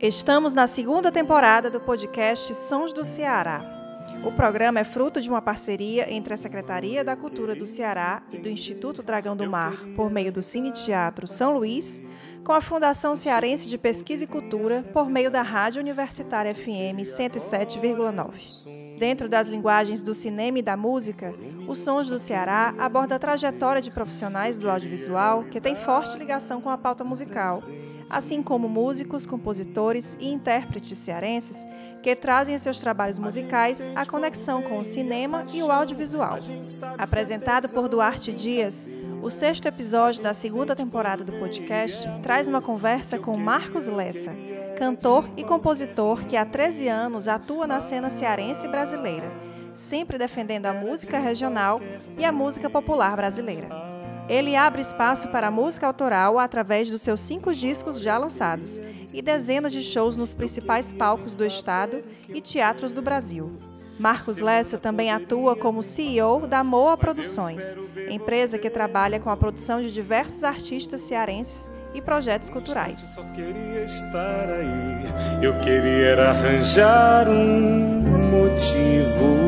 Estamos na segunda temporada do podcast Sons do Ceará. O programa é fruto de uma parceria entre a Secretaria da Cultura do Ceará e do Instituto Dragão do Mar, por meio do Cine Teatro São Luís, com a Fundação Cearense de Pesquisa e Cultura, por meio da Rádio Universitária FM 107,9. Dentro das linguagens do cinema e da música, os Sons do Ceará aborda a trajetória de profissionais do audiovisual que tem forte ligação com a pauta musical assim como músicos, compositores e intérpretes cearenses que trazem em seus trabalhos musicais a conexão com o cinema e o audiovisual. Apresentado por Duarte Dias, o sexto episódio da segunda temporada do podcast traz uma conversa com Marcos Lessa, cantor e compositor que há 13 anos atua na cena cearense brasileira, sempre defendendo a música regional e a música popular brasileira. Ele abre espaço para a música autoral através dos seus cinco discos já lançados e dezenas de shows nos principais palcos do estado e teatros do Brasil. Marcos Lessa também atua como CEO da Moa Produções, empresa que trabalha com a produção de diversos artistas cearenses e projetos culturais. Eu queria estar aí, eu queria arranjar um motivo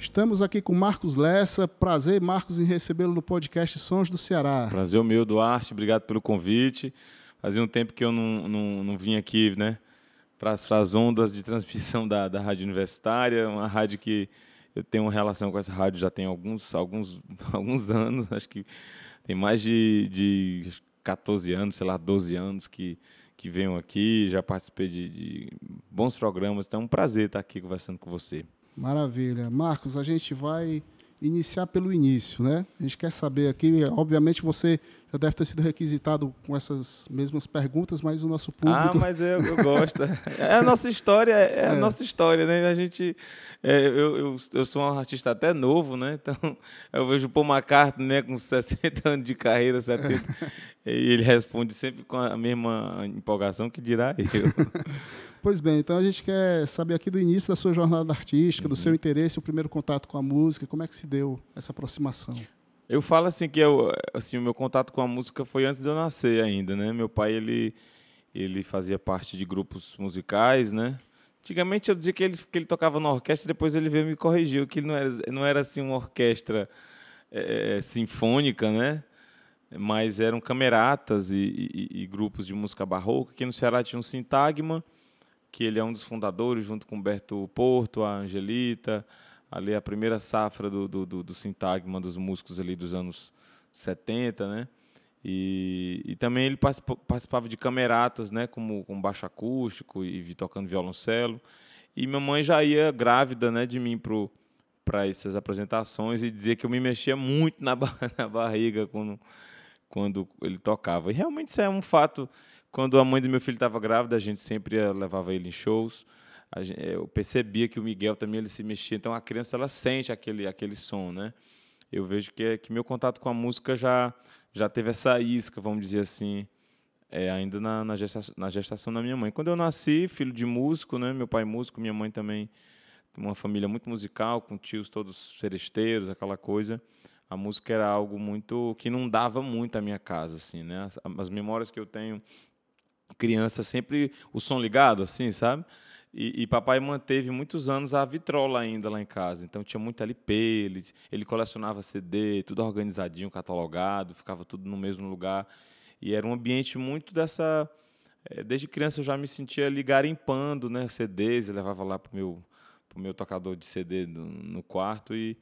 Estamos aqui com Marcos Lessa. Prazer, Marcos, em recebê-lo no podcast Sons do Ceará. Prazer meu, Duarte. Obrigado pelo convite. Fazia um tempo que eu não, não, não vim aqui, né? Para as ondas de transmissão da, da Rádio Universitária, uma rádio que eu tenho uma relação com essa rádio já tem alguns, alguns, alguns anos, acho que tem mais de, de 14 anos, sei lá, 12 anos que, que venho aqui, já participei de, de bons programas, então é um prazer estar aqui conversando com você. Maravilha. Marcos, a gente vai iniciar pelo início, né? A gente quer saber aqui, obviamente você já deve ter sido requisitado com essas mesmas perguntas, mas o nosso ah, público. Ah, mas eu, eu gosto. É a nossa história, é, é. a nossa história, né? A gente. É, eu, eu, eu, sou um artista até novo, né? Então, eu vejo Paul McCartney né, com 60 anos de carreira, 70. É. E ele responde sempre com a mesma empolgação que dirá eu. Pois bem, então a gente quer saber aqui do início da sua jornada artística, uhum. do seu interesse, o primeiro contato com a música, como é que se deu essa aproximação? Eu falo assim que eu, assim, o meu contato com a música foi antes de eu nascer ainda, né? Meu pai, ele, ele fazia parte de grupos musicais, né? Antigamente eu dizia que ele, que ele tocava na orquestra, depois ele veio me corrigiu que ele não era, não era assim uma orquestra é, é, é, sinfônica, né? Mas eram cameratas e, e, e, grupos de música barroca. Aqui no Ceará tinha um sintagma, que ele é um dos fundadores, junto com o Humberto Porto, a Angelita, ali a primeira safra do, do, do, do sintagma dos músicos ali dos anos 70, né? E, e também ele participava de cameratas, né? Como com baixo acústico e, tocando violoncelo. E minha mãe já ia grávida, né? De mim pro para essas apresentações e dizia que eu me mexia muito na, bar na barriga quando, quando ele tocava. E realmente isso é um fato. Quando a mãe do meu filho estava grávida, a gente sempre levava ele em shows eu percebia que o Miguel também ele se mexia, então a criança ela sente aquele aquele som, né? Eu vejo que é, que meu contato com a música já já teve essa isca, vamos dizer assim, é, ainda na, na, gestação, na gestação da minha mãe. Quando eu nasci, filho de músico, né? Meu pai músico, minha mãe também uma família muito musical, com tios todos seresteiros, aquela coisa. A música era algo muito que não dava muito à minha casa, assim, né? As, as memórias que eu tenho criança sempre o som ligado, assim, sabe? E, e, papai manteve muitos anos a vitrola ainda lá em casa. Então tinha muito LP, ele, ele colecionava CD, tudo organizadinho, catalogado, ficava tudo no mesmo lugar. E era um ambiente muito dessa. Eh, desde criança eu já me sentia ali garimpando né, CDs, eu levava lá para o meu, pro meu tocador de CD no, no quarto. E,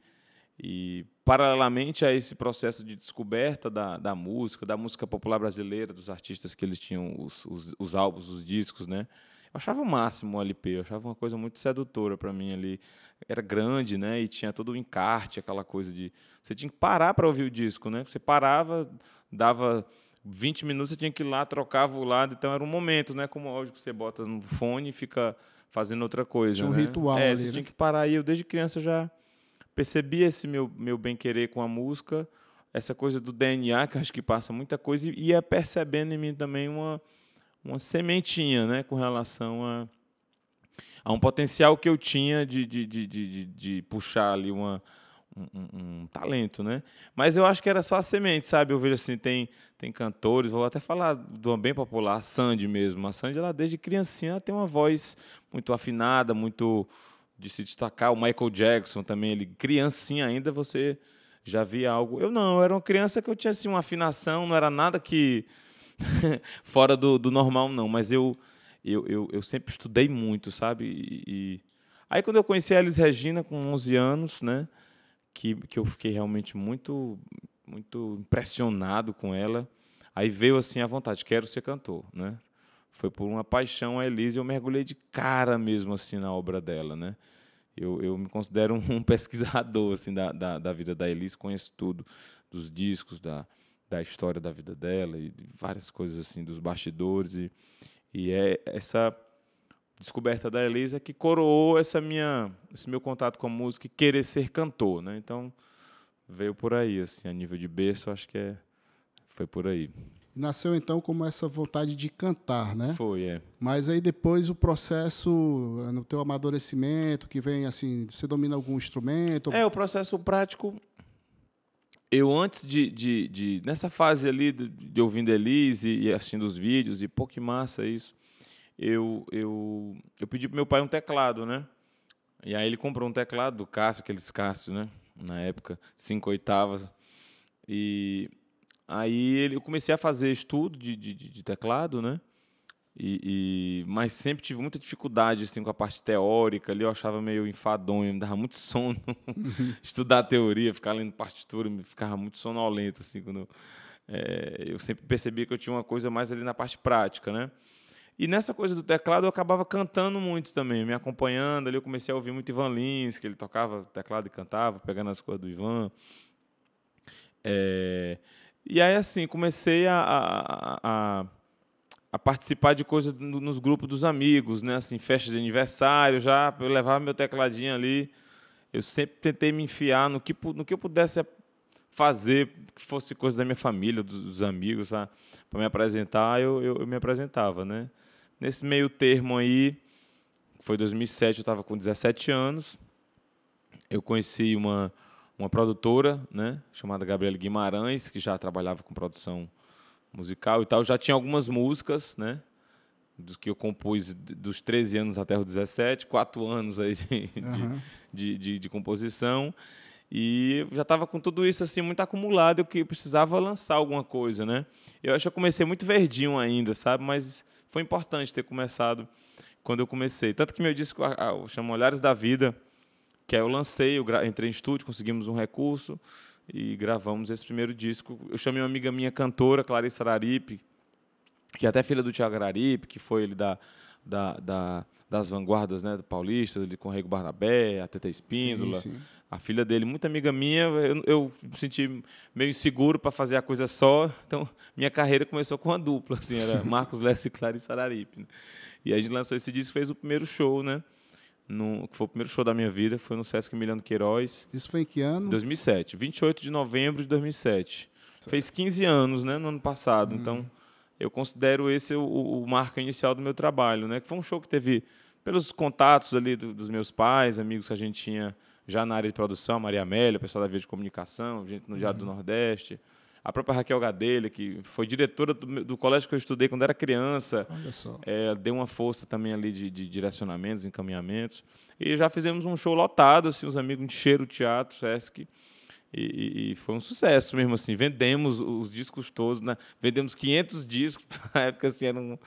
e, paralelamente a esse processo de descoberta da, da música, da música popular brasileira, dos artistas que eles tinham, os, os, os álbuns, os discos, né? Eu achava o máximo o LP, eu achava uma coisa muito sedutora para mim ali. Era grande, né? E tinha todo o encarte, aquela coisa de. Você tinha que parar para ouvir o disco, né? Você parava, dava 20 minutos, você tinha que ir lá, trocava o lado, então era um momento, né? Como hoje que você bota no fone e fica fazendo outra coisa. Tinha um né? ritual. É, ali, você né? tinha que parar. E eu, desde criança, já percebi esse meu, meu bem-querer com a música, essa coisa do DNA, que acho que passa muita coisa, e ia é percebendo em mim também uma uma sementinha né, com relação a, a um potencial que eu tinha de, de, de, de, de puxar ali uma, um, um, talento, né? Mas eu acho que era só a semente, sabe? Eu vejo assim, tem, tem cantores, vou até falar de uma bem popular, a Sandy mesmo. A Sandy, ela desde criancinha ela tem uma voz muito afinada, muito de se destacar. O Michael Jackson também, ele criancinha ainda, você já via algo. Eu não, eu era uma criança que eu tinha assim, uma afinação, não era nada que fora do, do, normal, não. Mas eu, eu, eu, eu sempre estudei muito, sabe? E, e... Aí quando eu conheci a Elis Regina com 11 anos, né? Que, que eu fiquei realmente muito, muito impressionado com ela. Aí veio assim a vontade, quero ser cantor, né? Foi por uma paixão a Elise, eu mergulhei de cara mesmo assim na obra dela, né? Eu, eu me considero um pesquisador assim da, da, da vida da Elise, conheço tudo dos discos, da, da história da vida dela e várias coisas assim dos bastidores e, e é essa descoberta da Elisa que coroou essa minha esse meu contato com a música e querer ser cantor, né? Então veio por aí assim, a nível de berço, acho que é foi por aí. Nasceu então como essa vontade de cantar, né? Foi, é. Mas aí depois o processo eh, no teu amadurecimento, que vem assim, você domina algum instrumento? É, o processo prático eu antes de, de, de, nessa fase ali de, de ouvindo Elise e assistindo os vídeos e pô que massa isso eu eu eu pedi pro meu pai um teclado né e aí ele comprou um teclado do Cássio aqueles Cássio né na época cinco oitavas e aí ele, eu comecei a fazer estudo de, de, de teclado né e, e, mas sempre tive muita dificuldade assim, com a parte teórica ali, eu achava meio enfadonho, me dava muito sono estudar teoria, ficar lendo partitura, me ficava muito sonolento. Assim, quando, é, eu sempre percebia que eu tinha uma coisa mais ali na parte prática. Né? E nessa coisa do teclado eu acabava cantando muito também, me acompanhando ali, eu comecei a ouvir muito Ivan Lins, que ele tocava teclado e cantava, pegando as coisas do Ivan. É, e aí, assim, comecei a, a, a a participar de coisas nos grupos dos amigos, né? Assim, festa de aniversário, já eu levava meu tecladinho ali. Eu sempre tentei me enfiar no que, no que eu pudesse fazer, que fosse coisa da minha família, dos, dos amigos, para me apresentar, eu, eu, eu, me apresentava, né? Nesse meio termo aí, foi 2007, eu estava com 17 anos, eu conheci uma, uma produtora, né? Chamada Gabriela Guimarães, que já trabalhava com produção musical e tal. Já tinha algumas músicas, né? Dos que eu compus dos 13 anos até os 17, quatro anos aí de, uhum. de, de, de, composição. E já estava com tudo isso assim muito acumulado, que eu precisava lançar alguma coisa, né? Eu acho que eu comecei muito verdinho ainda, sabe? Mas foi importante ter começado quando eu comecei. Tanto que meu disco, ah, chama Olhares da Vida, que aí eu lancei, eu entrei em estúdio, conseguimos um recurso, e gravamos esse primeiro disco. Eu chamei uma amiga minha cantora, Clarissa Araripe, que é até filha do Tiago Araripe, que foi ele da, da, da, das vanguardas né, do Paulista, ele com o Rego Barnabé, a Teta Espíndola. Sim, sim. A filha dele, muita amiga minha, eu, eu me senti meio inseguro para fazer a coisa só, então minha carreira começou com a dupla, assim, era Marcos Lessa e Clarice Araripe. Né? E a gente lançou esse disco, fez o primeiro show, né? no, que foi o primeiro show da minha vida, foi no Sesc Emiliano Queiroz. Isso foi em que ano? 2007, 28 de novembro de 2007. Certo. Fez 15 anos, né, no ano passado. Hum. Então, eu considero esse o, o, marco inicial do meu trabalho, né? Que foi um show que teve pelos contatos ali do, dos meus pais, amigos que a gente tinha já na área de produção, Maria Amélia, o pessoal da Via de Comunicação, gente no Diário do uhum. Nordeste, a própria Raquel Gadelha, que foi diretora do, do colégio que eu estudei quando era criança. Olha só. É, deu uma força também ali de, de, direcionamentos, encaminhamentos. E já fizemos um show lotado, assim, os amigos encheram o teatro, Sesc. E, e, foi um sucesso mesmo assim. Vendemos os discos todos, né? vendemos 500 discos. Na época assim era, um,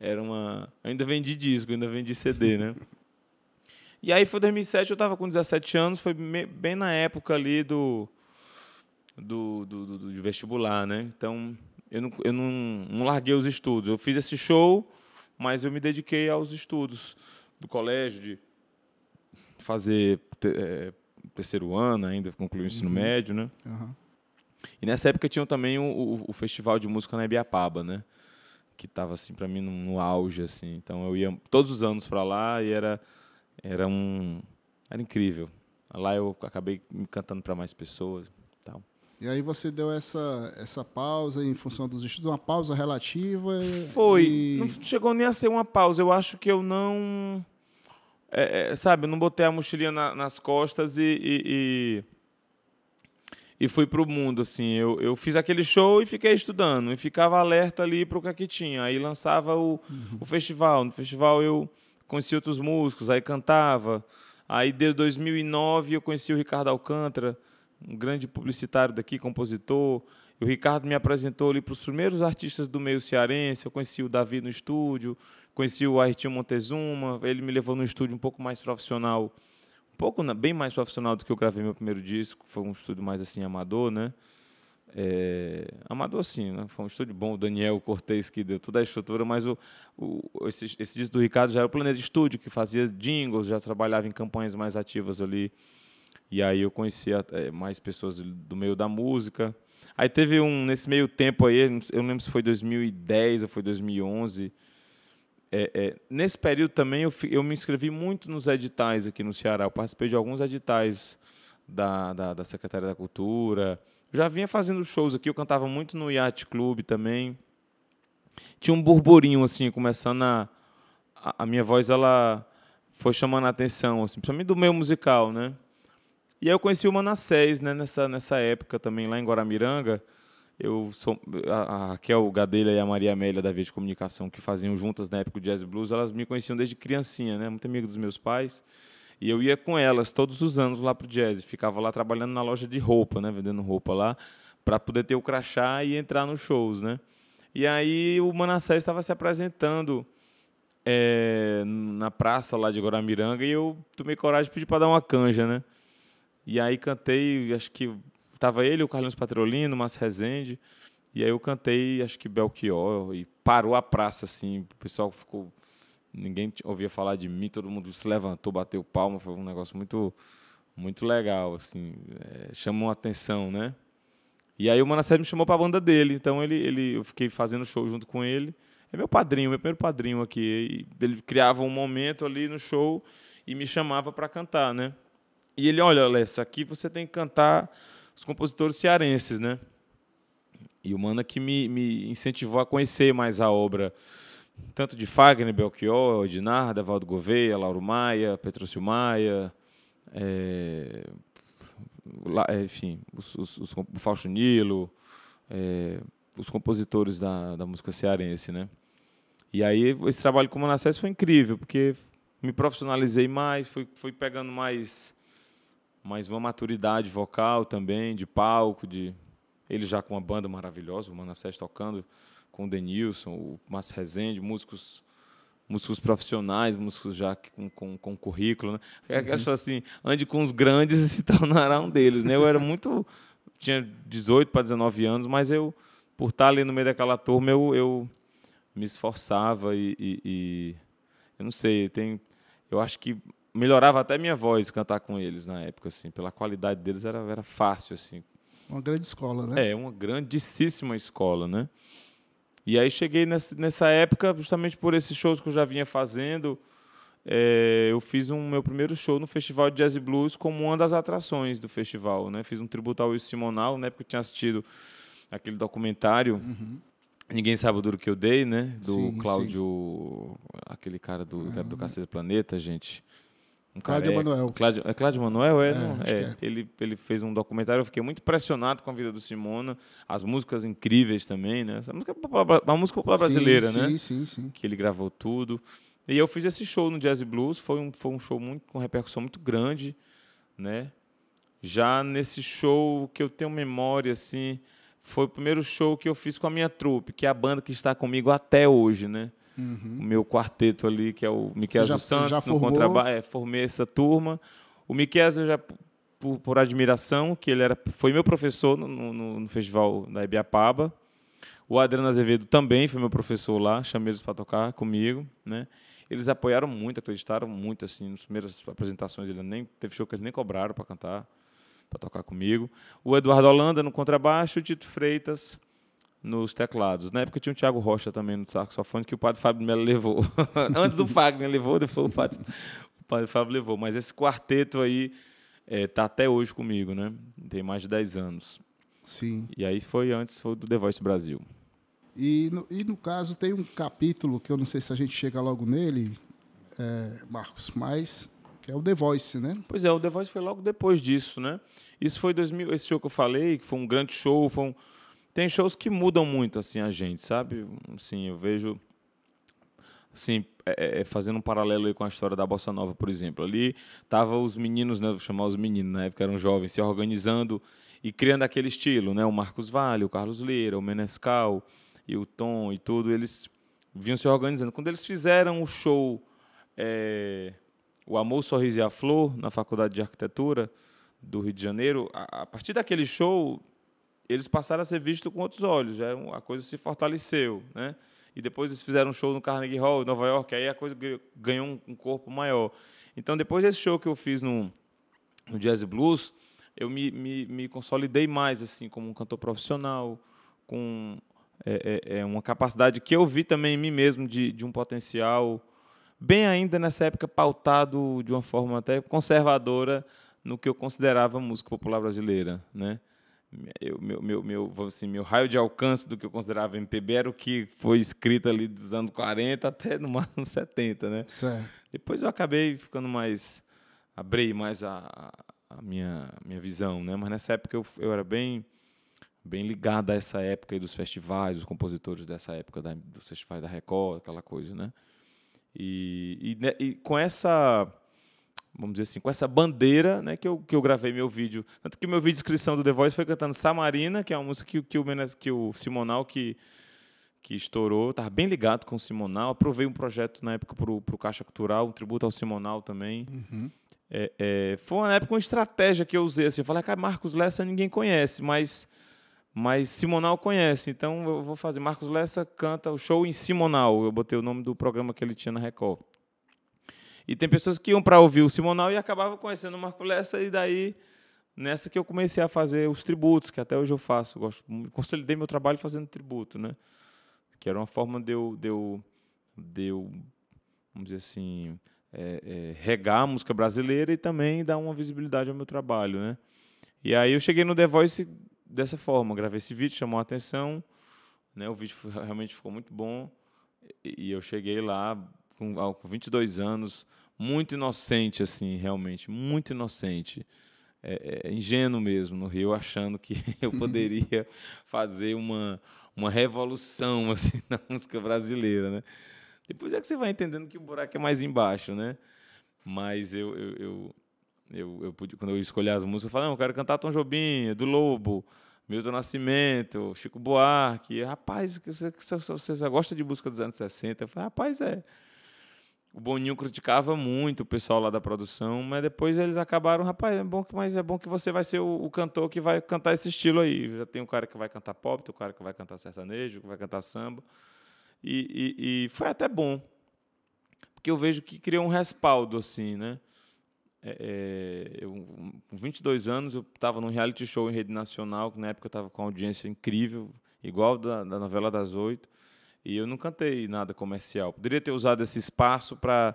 era uma, eu ainda vendi disco, ainda vendi CD, né? e aí foi 2007, eu estava com 17 anos, foi bem na época ali do do, do, do, do vestibular, né? Então, eu, não, eu não, não larguei os estudos. Eu fiz esse show, mas eu me dediquei aos estudos do colégio, de fazer é, terceiro ano ainda, concluir o ensino uhum. médio, né? Uhum. E nessa época tinha também o, o, o, festival de música na Ibiapaba, né? Que estava assim para mim no, no, auge assim. Então eu ia todos os anos para lá e era era um era incrível. Lá eu acabei cantando para mais pessoas. E aí você deu essa, essa pausa em função dos estudos, uma pausa relativa? Foi. E... Não chegou nem a ser uma pausa. Eu acho que eu não. É, é, sabe, eu não botei a mochilinha na, nas costas e, e, e, e fui para o mundo. assim eu, eu fiz aquele show e fiquei estudando. E ficava alerta ali para o que, é que tinha. Aí lançava o, uhum. o festival. No festival eu conheci outros músicos, aí cantava. Aí desde 2009 eu conheci o Ricardo Alcântara um grande publicitário daqui, compositor. o Ricardo me apresentou ali para os primeiros artistas do meio cearense. Eu conheci o Davi no estúdio, conheci o Artinho Montezuma. Ele me levou no estúdio um pouco mais profissional, um pouco bem mais profissional do que eu gravei meu primeiro disco. Foi um estúdio mais assim amador, né? É, amador sim, né? foi um estúdio bom, o Daniel Cortez que deu toda a estrutura, mas o, o, esse, esse disco do Ricardo já era o Planeta Estúdio, que fazia jingles, já trabalhava em campanhas mais ativas ali e aí eu conheci eh, mais pessoas do meio da música. Aí teve um, nesse meio tempo aí, eu não lembro se foi 2010 ou foi 2011. É, é, nesse período também eu, eu me inscrevi muito nos editais aqui no Ceará. Eu participei de alguns editais da, da, da Secretaria da Cultura. já vinha fazendo shows aqui, eu cantava muito no Yacht Club também. Tinha um burburinho, assim, começando a. A, a minha voz, ela foi chamando a atenção, assim, principalmente do meio musical, né? E aí eu conheci o Manassés, né, nessa, nessa época também, lá em Guaramiranga. Eu sou, a, a Raquel Gadelha e a Maria Amélia da Via de Comunicação, que faziam juntas na época o Jazz Blues, elas me conheciam desde criancinha, né? Muito amiga dos meus pais. E eu ia com elas todos os anos lá pro Jazz. Ficava lá trabalhando na loja de roupa, né? Vendendo roupa lá, para poder ter o crachá e entrar nos shows, né? E aí o Manassés estava se apresentando é, na praça lá de Guaramiranga e eu tomei coragem de pedir para dar uma canja, né? E aí cantei, acho que tava ele, o Carlos Patrolino, o Márcio Rezende. E aí eu cantei, acho que Belchior, e parou a praça, assim. O pessoal ficou. Ninguém ouvia falar de mim, todo mundo se levantou, bateu palma. Foi um negócio muito, muito legal, assim. É, chamou atenção, né? E aí o Manassés me chamou para a banda dele. Então ele, ele, eu fiquei fazendo show junto com ele. É meu padrinho, meu primeiro padrinho aqui. Ele criava um momento ali no show e me chamava para cantar, né? E ele, olha, Lessa aqui você tem que cantar os compositores cearenses, né? E o Mana que me, me incentivou a conhecer mais a obra, tanto de Fagner, Belchior, de Narda, Valdo Gouveia, Lauro Maia, Petrúcio Maia, é, eh, eh, enfim, os, os, os, o Fausto Nilo, é, os compositores da, da música cearense, né? E aí esse trabalho com o Manassés foi incrível, porque me profissionalizei mais, fui, fui pegando mais mas uma maturidade vocal também, de palco, de ele já com uma banda maravilhosa, o Manassés tocando com o Denilson, o Márcio Rezende, músicos músicos profissionais, músicos já com, com, com currículo, né? É acho uhum. assim, ande com os grandes e se tornará um deles, né? Eu era muito tinha 18 para 19 anos, mas eu por estar ali no meio daquela turma, eu, eu me esforçava e, e, e eu não sei, tem eu acho que melhorava até minha voz cantar com eles na época, assim, pela qualidade deles era, era fácil, assim. Uma grande escola, né? É, uma grandíssima escola, né? E aí cheguei nessa, época, justamente por esses shows que eu já vinha fazendo, é, eu fiz um meu primeiro show no Festival de Jazz e Blues como uma das atrações do festival, né? Fiz um tributo ao Will Simonal, né? Porque eu tinha assistido aquele documentário... Uhum. Ninguém sabe o duro que eu dei, né? Do sim, Cláudio. Sim. Aquele cara do, ah. do Cacete Planeta, gente. Um Cláudio Manuel. Cláudio, é Cláudio Manuel? É, é, não, é. é. Ele, ele fez um documentário, eu fiquei muito impressionado com a vida do Simona, as músicas incríveis também, né? Essa música, é uma música popular brasileira, sim, né? Sim, sim, sim. Que ele gravou tudo. E eu fiz esse show no Jazz Blues, foi um, foi um show muito, com repercussão muito grande, né? Já nesse show que eu tenho memória, assim, foi o primeiro show que eu fiz com a minha trupe, que é a banda que está comigo até hoje, né? Uhum. O meu quarteto ali, que é o Miquel Santos, já no contrabaixo. É, formei essa turma. O Miquel já por, por, admiração, que ele era, foi meu professor no, no, no festival da Ibiapaba. O Adriano Azevedo também foi meu professor lá, chamei eles para tocar comigo, né? Eles apoiaram muito, acreditaram muito assim nas primeiras apresentações dele, nem teve show que eles nem cobraram para cantar para tocar comigo. O Eduardo Holanda no contrabaixo, o Tito Freitas nos teclados. Na época tinha o Thiago Rocha também no saxofone, que o padre Fábio Melo levou. Antes o Fagner levou, depois o padre, o padre Fábio levou. Mas esse quarteto aí está eh, é, até hoje comigo, né? Tem mais de 10 anos. Sim. E aí foi antes foi do The Voice Brasil. E no, e no caso tem um capítulo que eu não sei se a gente chega logo nele, é, Marcos, mas que é o The Voice, né? Pois é, o The Voice foi logo depois disso, né? Isso foi 2000, esse show que eu falei, que foi um grande show, foi um... tem shows que mudam muito assim a gente, sabe? Sim, eu vejo assim, é, é, é, fazendo um paralelo aí com a história da Bossa Nova, por exemplo. Ali tava os meninos, né, vou chamar os meninos, na época eram jovens, se organizando e criando aquele estilo, né? O Marcos Vale, o Carlos Lira, o Menescal, e o Tom e tudo, eles vinham se organizando. Quando eles fizeram o show é, o Amor, Sorriso e a Flor, na Faculdade de Arquitetura do Rio de Janeiro, a, a partir daquele show, eles passaram a ser vistos com outros olhos, já é a coisa se fortaleceu, né? E depois eles fizeram um show no Carnegie Hall, em Nova York, aí a coisa ganhou um, um corpo maior. Então, depois desse show que eu fiz no, no Jazz Blues, eu me, me, me, consolidei mais, assim, como um cantor profissional, com é, é, é uma capacidade que eu vi também em mim mesmo de, de um potencial bem ainda nessa época pautado de uma forma até conservadora no que eu considerava música popular brasileira, né? Eu, meu, meu, meu, assim, meu raio de alcance do que eu considerava MPB era o que foi escrito ali dos anos 40 até no máximo 70, né? Certo. Depois eu acabei ficando mais... abri mais a, a minha, minha visão, né? Mas nessa época eu, eu era bem bem ligado a essa época dos festivais, os compositores dessa época, da, dos festivais da Record, aquela coisa, né? E, e, né, e, com essa, vamos dizer assim, com essa bandeira né, que, eu, que eu gravei meu vídeo. Tanto que meu vídeo de inscrição do The Voice foi cantando Samarina, que é uma música que, que, o, que o Simonal que, que estourou. Estava bem ligado com o Simonal. Aprovei um projeto na época para o Caixa Cultural, um tributo ao Simonal também. Uhum. É, é, foi uma época uma estratégia que eu usei. Assim, eu falei, cara, ah, Marcos Lessa ninguém conhece, mas mas Simonal conhece, então eu vou fazer. Marcos Lessa canta o show em Simonal. Eu botei o nome do programa que ele tinha na Record. E tem pessoas que iam para ouvir o Simonal e acabavam conhecendo o Marcos Lessa, e daí, nessa que eu comecei a fazer os tributos, que até hoje eu faço. Eu gosto, consolidei meu trabalho fazendo tributo, né? Que era uma forma de eu, de eu, de eu vamos dizer assim, é, é, regar a música brasileira e também dar uma visibilidade ao meu trabalho, né? E aí eu cheguei no The Voice dessa forma. Gravei esse vídeo, chamou a atenção, né? O vídeo foi, realmente ficou muito bom e, eu cheguei lá com, ah, com 22 anos, muito inocente assim, realmente, muito inocente. É, é, é ingênuo mesmo no Rio, achando que eu poderia fazer uma, uma revolução assim, na música brasileira, né? Depois é que você vai entendendo que o buraco é mais embaixo, né? Mas eu, eu, eu eu, eu pude, quando eu escolhi as músicas, eu falei, não, eu quero cantar Tom Jobim, do Lobo, Milton Nascimento, Chico Buarque. Rapaz, você, você, você gosta de música dos anos 60? Eu falei, rapaz, é. O Boninho criticava muito o pessoal lá da produção, mas depois eles acabaram, rapaz, é bom que, mas é bom que você vai ser o, o cantor que vai cantar esse estilo aí. Já tem um cara que vai cantar pop, tem um cara que vai cantar sertanejo, que vai cantar samba. E, e, e foi até bom, porque eu vejo que criou um respaldo, assim, né? É, é, eu, com 22 anos, eu estava num reality show em rede nacional, que na época eu estava com uma audiência incrível, igual da, da novela das oito, e eu não cantei nada comercial. Poderia ter usado esse espaço para.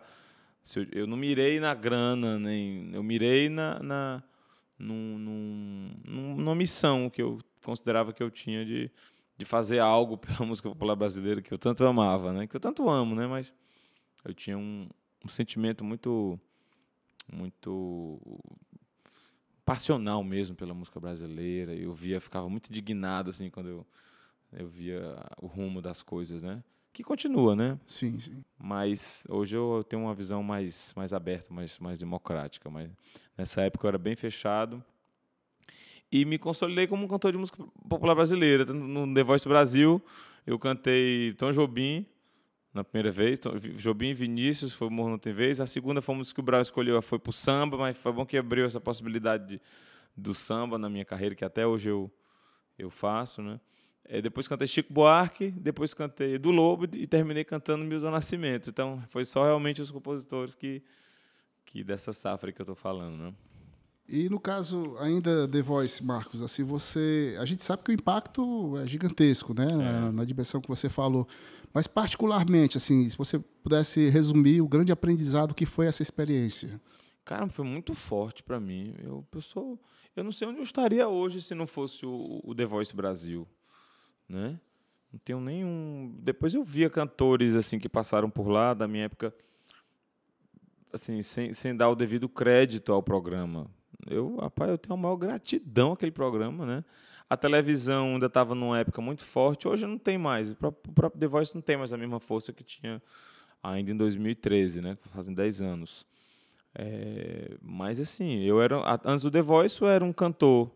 Eu, eu, não mirei na grana, nem. Eu mirei na, na num, num, numa missão que eu considerava que eu tinha de, de fazer algo pela música popular brasileira que eu tanto amava, né? que eu tanto amo, né? mas eu tinha um, um sentimento muito muito passional mesmo pela música brasileira. Eu via, ficava muito indignado assim quando eu, eu via o rumo das coisas, né? Que continua, né? Sim, sim. Mas hoje eu tenho uma visão mais, mais aberta, mais, mais democrática. Mas nessa época eu era bem fechado e me consolidei como um cantor de música popular brasileira. Então, no The Voice Brasil, eu cantei Tom Jobim, na primeira vez. Então, Jobim e Vinícius foi o Morro não tem vez. A segunda fomos que o Brau escolheu, foi para o samba, mas foi bom que abriu essa possibilidade de, do samba na minha carreira, que até hoje eu, eu faço, né? É, depois cantei Chico Buarque, depois cantei do Lobo e terminei cantando Milton Nascimento. Então, foi só realmente os compositores que, que dessa safra que eu estou falando, né? E no caso ainda The Voice, Marcos, assim você, a gente sabe que o impacto é gigantesco, né? É. Na, na dimensão que você falou, mas, particularmente, assim, se você pudesse resumir o grande aprendizado que foi essa experiência. Cara, foi muito forte para mim. Eu, eu, sou, eu não sei onde eu estaria hoje se não fosse o, o The Voice Brasil, né? Não tenho nenhum. Depois eu via cantores assim que passaram por lá da minha época, assim, sem, sem dar o devido crédito ao programa. Eu, rapaz, eu tenho a maior gratidão àquele programa, né? A televisão ainda estava numa época muito forte, hoje não tem mais. O próprio, The Voice não tem mais a mesma força que tinha ainda em 2013, né? Fazem 10 anos. É, mas assim, eu era antes do The Voice eu era um cantor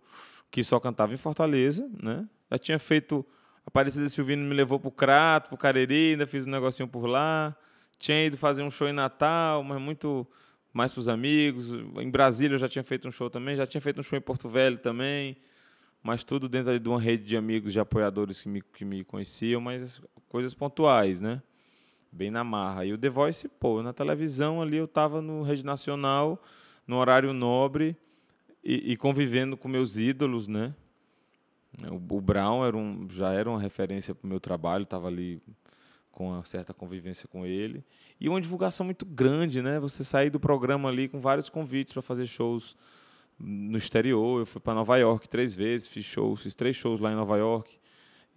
que só cantava em Fortaleza, né? Já tinha feito a Aparecida Silvino me levou pro Crato, pro Cariri, ainda fiz um negocinho por lá. Tinha ido fazer um show em Natal, mas muito mais pros amigos. Em Brasília eu já tinha feito um show também, já tinha feito um show em Porto Velho também mas tudo dentro de uma rede de amigos, de apoiadores que me, que me conheciam, mas coisas pontuais, né? Bem na marra. E o The Voice, pô, na televisão ali eu estava no Rede Nacional, no horário nobre e, e convivendo com meus ídolos, né? O, o Brown era um, já era uma referência para o meu trabalho, estava ali com uma certa convivência com ele. E uma divulgação muito grande, né? Você sair do programa ali com vários convites para fazer shows no exterior. Eu fui para Nova York três vezes, fiz shows, fiz três shows lá em Nova York,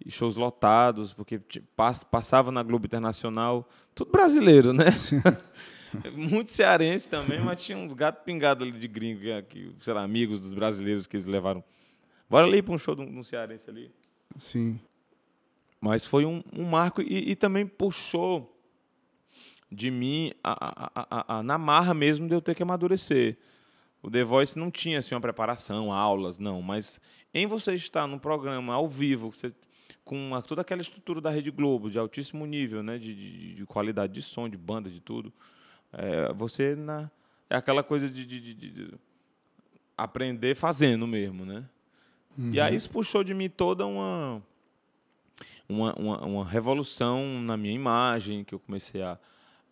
shows lotados, porque passava na Globo Internacional, tudo brasileiro, né? Muito cearense também, mas tinha um gato pingado ali de gringo, que, sei lá, amigos dos brasileiros que eles levaram. Bora ali para um show de um cearense ali. Sim. Mas foi um, um marco e, e, também puxou de mim a, a, a, a, na marra mesmo de eu ter que amadurecer. O The Voice não tinha assim, uma preparação, aulas, não. Mas em você estar num programa ao vivo, você, com a, toda aquela estrutura da Rede Globo, de altíssimo nível, né? De, de, de qualidade de som, de banda, de tudo. É, você na, é aquela coisa de, de aprender fazendo mesmo, né? Uhum. E aí uhum. isso puxou de mim toda uma, uma, uma, uma revolução na minha imagem, que eu comecei a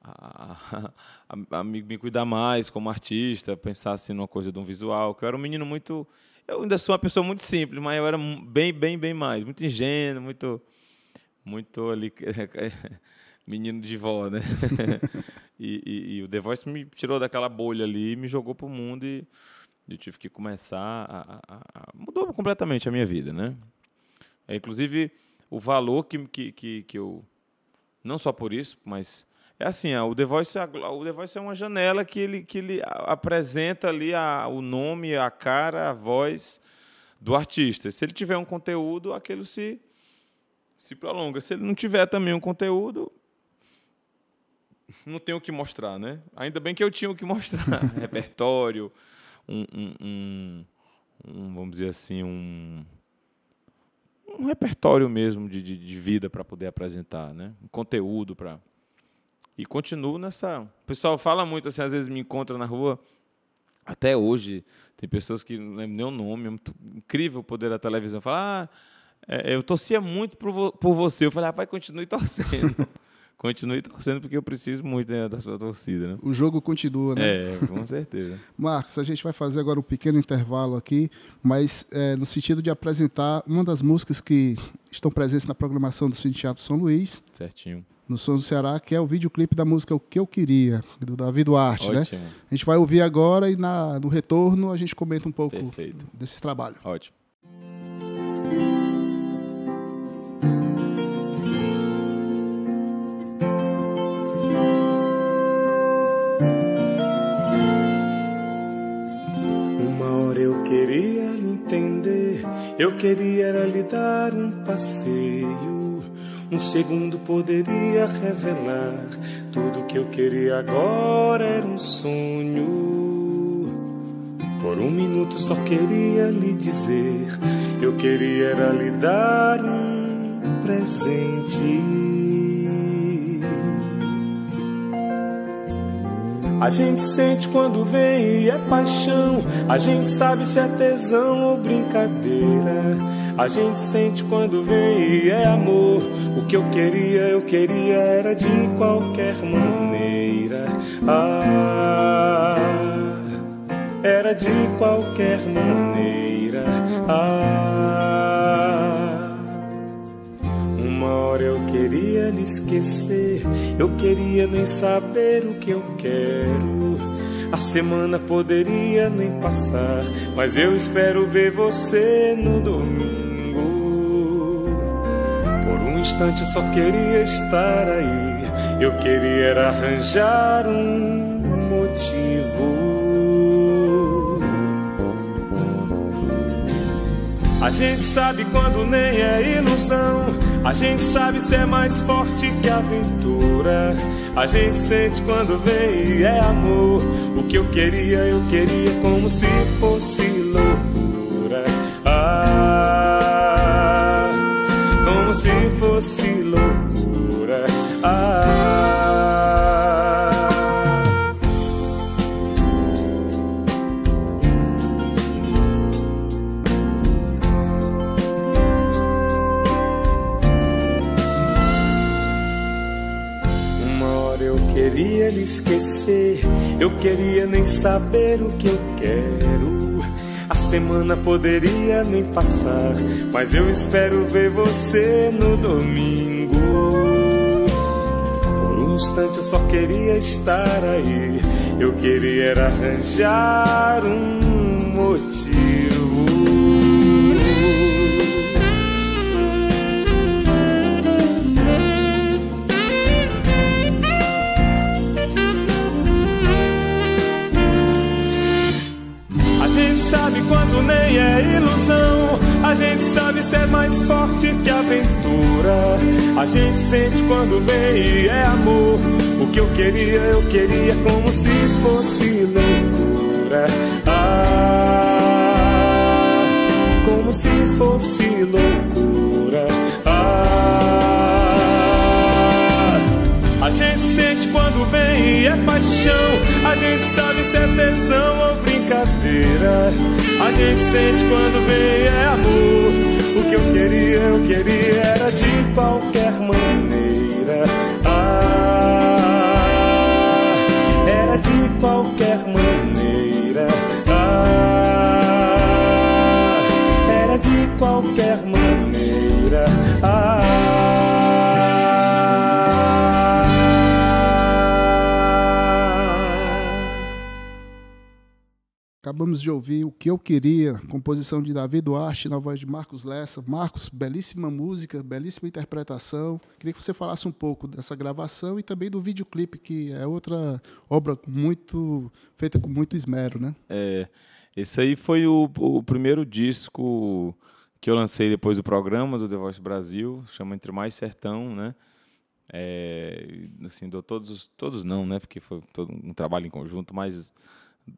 a, a, a me, me, cuidar mais como artista, pensar assim numa coisa de um visual, que eu era um menino muito. Eu ainda sou uma pessoa muito simples, mas eu era bem, bem, bem mais, muito ingênuo, muito. Muito ali. menino de vó, né? e, e, e, o The Voice me tirou daquela bolha ali, me jogou pro mundo e eu tive que começar a, a, a mudou completamente a minha vida, né? É, inclusive o valor que, que, que, que eu não só por isso, mas é assim, ó, o, The Voice, é o The Voice é uma janela que ele, que ele apresenta ali a, o nome, a cara, a voz do artista. Se ele tiver um conteúdo, aquilo se, se prolonga. Se ele não tiver também um conteúdo, não tem o que mostrar, né? Ainda bem que eu tinha o que mostrar. Repertório, um, um, um, vamos dizer assim, um, um repertório mesmo de, de, de vida para poder apresentar, né? Um conteúdo para e continuo nessa. O pessoal fala muito, assim, às vezes me encontra na rua, até hoje, tem pessoas que não lembram nem o nome, é muito incrível o poder da televisão. Falar, ah, é, eu torcia muito por, você. Eu falei, ah, rapaz, continue torcendo. continue torcendo, porque eu preciso muito né, da sua torcida. Né? O jogo continua, né? É, com certeza. Marcos, a gente vai fazer agora um pequeno intervalo aqui, mas é, no sentido de apresentar uma das músicas que estão presentes na programação do Cine Teatro São Luís. Certinho no Sons do Ceará, que é o videoclipe da música O Que Eu Queria, do Davi Duarte. Né? A gente vai ouvir agora e na, no retorno a gente comenta um pouco Perfeito. desse trabalho. Ótimo. eu queria entender, eu queria lhe dar um passeio. Um segundo poderia revelar tudo que eu queria agora era um sonho. Por um minuto só queria lhe dizer, eu queria era lhe dar um presente. A gente sente quando vem e é paixão. A gente sabe se é tesão ou brincadeira. A gente sente quando vem e é amor. O que eu queria, eu queria era de qualquer maneira. Ah, era de qualquer maneira. Ah. Uma hora eu queria lhe esquecer, eu queria nem saber o que eu quero. A semana poderia nem passar, mas eu espero ver você no domingo. Por um instante eu só queria estar aí, eu queria arranjar um motivo A gente sabe quando nem é ilusão. A gente sabe se é mais forte que a aventura. A gente sente quando vem e é amor. O que eu queria, eu queria como se fosse loucura. Ah, como se fosse loucura. esquecer. Eu queria nem saber o que eu quero. A semana poderia nem passar, mas eu espero ver você no domingo. Por um instante eu só queria estar aí. Eu queria arranjar um motivo é mais forte que aventura. A gente sente quando vem e é amor. O que eu queria, eu queria como se fosse loucura. Ah, como se fosse loucura. Ah, a gente sente quando vem e é paixão. A gente sabe se é tesão ou brincadeira. A gente sente quando vem é amor. O que eu queria, eu queria era de qualquer maneira. Ah, Acabamos de ouvir O Que Eu Queria, composição de Davi Duarte, na voz de Marcos Lessa. Marcos, belíssima música, belíssima interpretação. Queria que você falasse um pouco dessa gravação e também do videoclipe, que é outra obra muito feita com muito esmero, né? É, esse aí foi o, o primeiro disco que eu lancei depois do programa do The Voice Brasil, chama Entre Mais Sertão, né? É, assim, dou todos, todos não, né? Porque foi todo um trabalho em conjunto, mas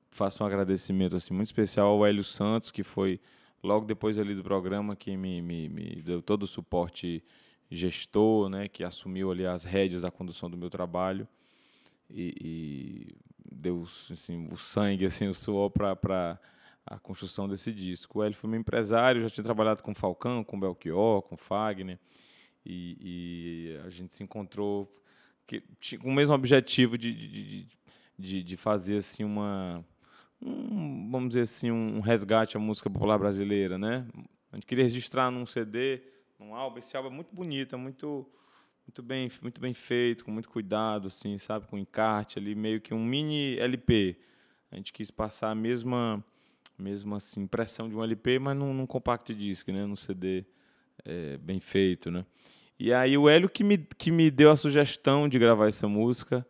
faço um agradecimento assim, muito especial ao Hélio Santos, que foi logo depois ali do programa que me, me, me deu todo o suporte gestor, né, que assumiu ali as rédeas da condução do meu trabalho e, e deu assim, o sangue, assim, o suor para a construção desse disco. O Hélio foi meu empresário, já tinha trabalhado com Falcão, com Belchior, com Fagner, e, e a gente se encontrou que, com o mesmo objetivo de, de, de de, de fazer assim uma um, vamos dizer assim um resgate à música popular brasileira, né? A gente queria registrar num CD, num álbum. Esse álbum é muito bonito, é muito muito bem muito bem feito, com muito cuidado, assim, sabe, com encarte ali, meio que um mini LP. A gente quis passar a mesma mesmo assim impressão de um LP, mas num, num compact disc, né? Num CD é, bem feito, né? E aí o Hélio que me, que me deu a sugestão de gravar essa música.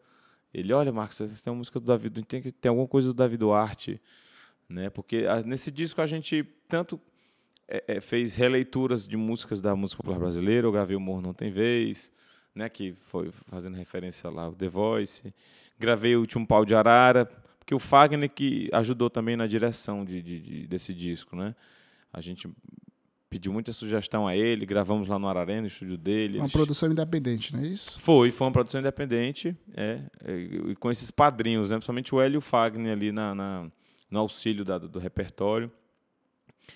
Ele, olha, Marcos, você tem uma música do Davi, tem, ter alguma coisa do Davi Duarte, né? Porque ah, nesse disco a gente tanto é, é, fez releituras de músicas da música popular brasileira, eu gravei o Morro Não Tem Vez, né, que foi fazendo referência lá ao The Voice, gravei o Último Pau de Arara, porque o Fagner que ajudou também na direção de, de, de, desse disco, né? A gente pediu muita sugestão a ele, gravamos lá no Ararena, no estúdio dele. Uma eles... produção independente, não é isso? Foi, foi uma produção independente, é, é, e com esses padrinhos, né, principalmente o Hélio Fagner ali na, na no auxílio da, do repertório.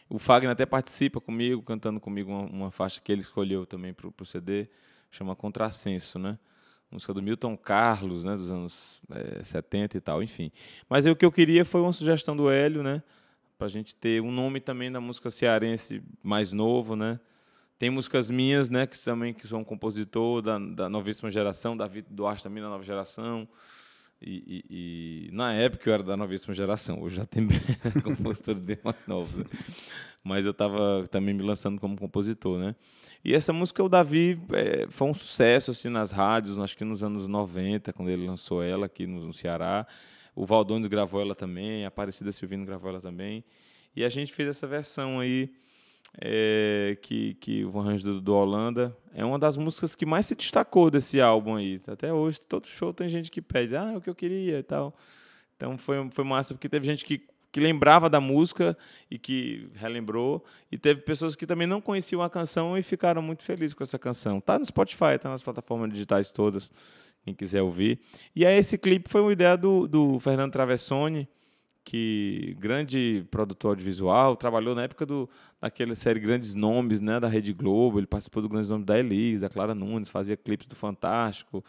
O Fagner até participa comigo, cantando comigo uma, uma faixa que ele escolheu também para o CD, chama Contrassenso, né? Música do Milton Carlos, né, dos anos é, 70 e tal, enfim. Mas aí, o que eu queria foi uma sugestão do Hélio, né? para a gente ter um nome também da música cearense mais novo, né? Tem músicas minhas, né, que também que sou um compositor da, da novíssima geração, Davi Duarte também da nova geração. E, e, na época eu era da novíssima geração, hoje já tem compositor de mais novos. Né? Mas eu estava também me lançando como compositor, né? E essa música, o Davi, é, foi um sucesso assim nas rádios, acho que nos anos 90, quando ele lançou ela aqui no, no Ceará. O Valdones gravou ela também, a Aparecida Silvino gravou ela também. E a gente fez essa versão aí é, que, que o arranjo do, do, Holanda, é uma das músicas que mais se destacou desse álbum aí. Até hoje, todo show tem gente que pede, ah, é o que eu queria e tal. Então foi, foi massa, porque teve gente que, que lembrava da música e que relembrou, e teve pessoas que também não conheciam a canção e ficaram muito felizes com essa canção. Tá no Spotify, tá nas plataformas digitais todas, quem quiser ouvir. E aí esse clipe foi uma ideia do, do Fernando Travessoni, que grande produtor audiovisual trabalhou na época do, daquela série Grandes Nomes, né, da Rede Globo, ele participou do Grandes Nomes da Elis, da Clara Nunes, fazia clipes do Fantástico,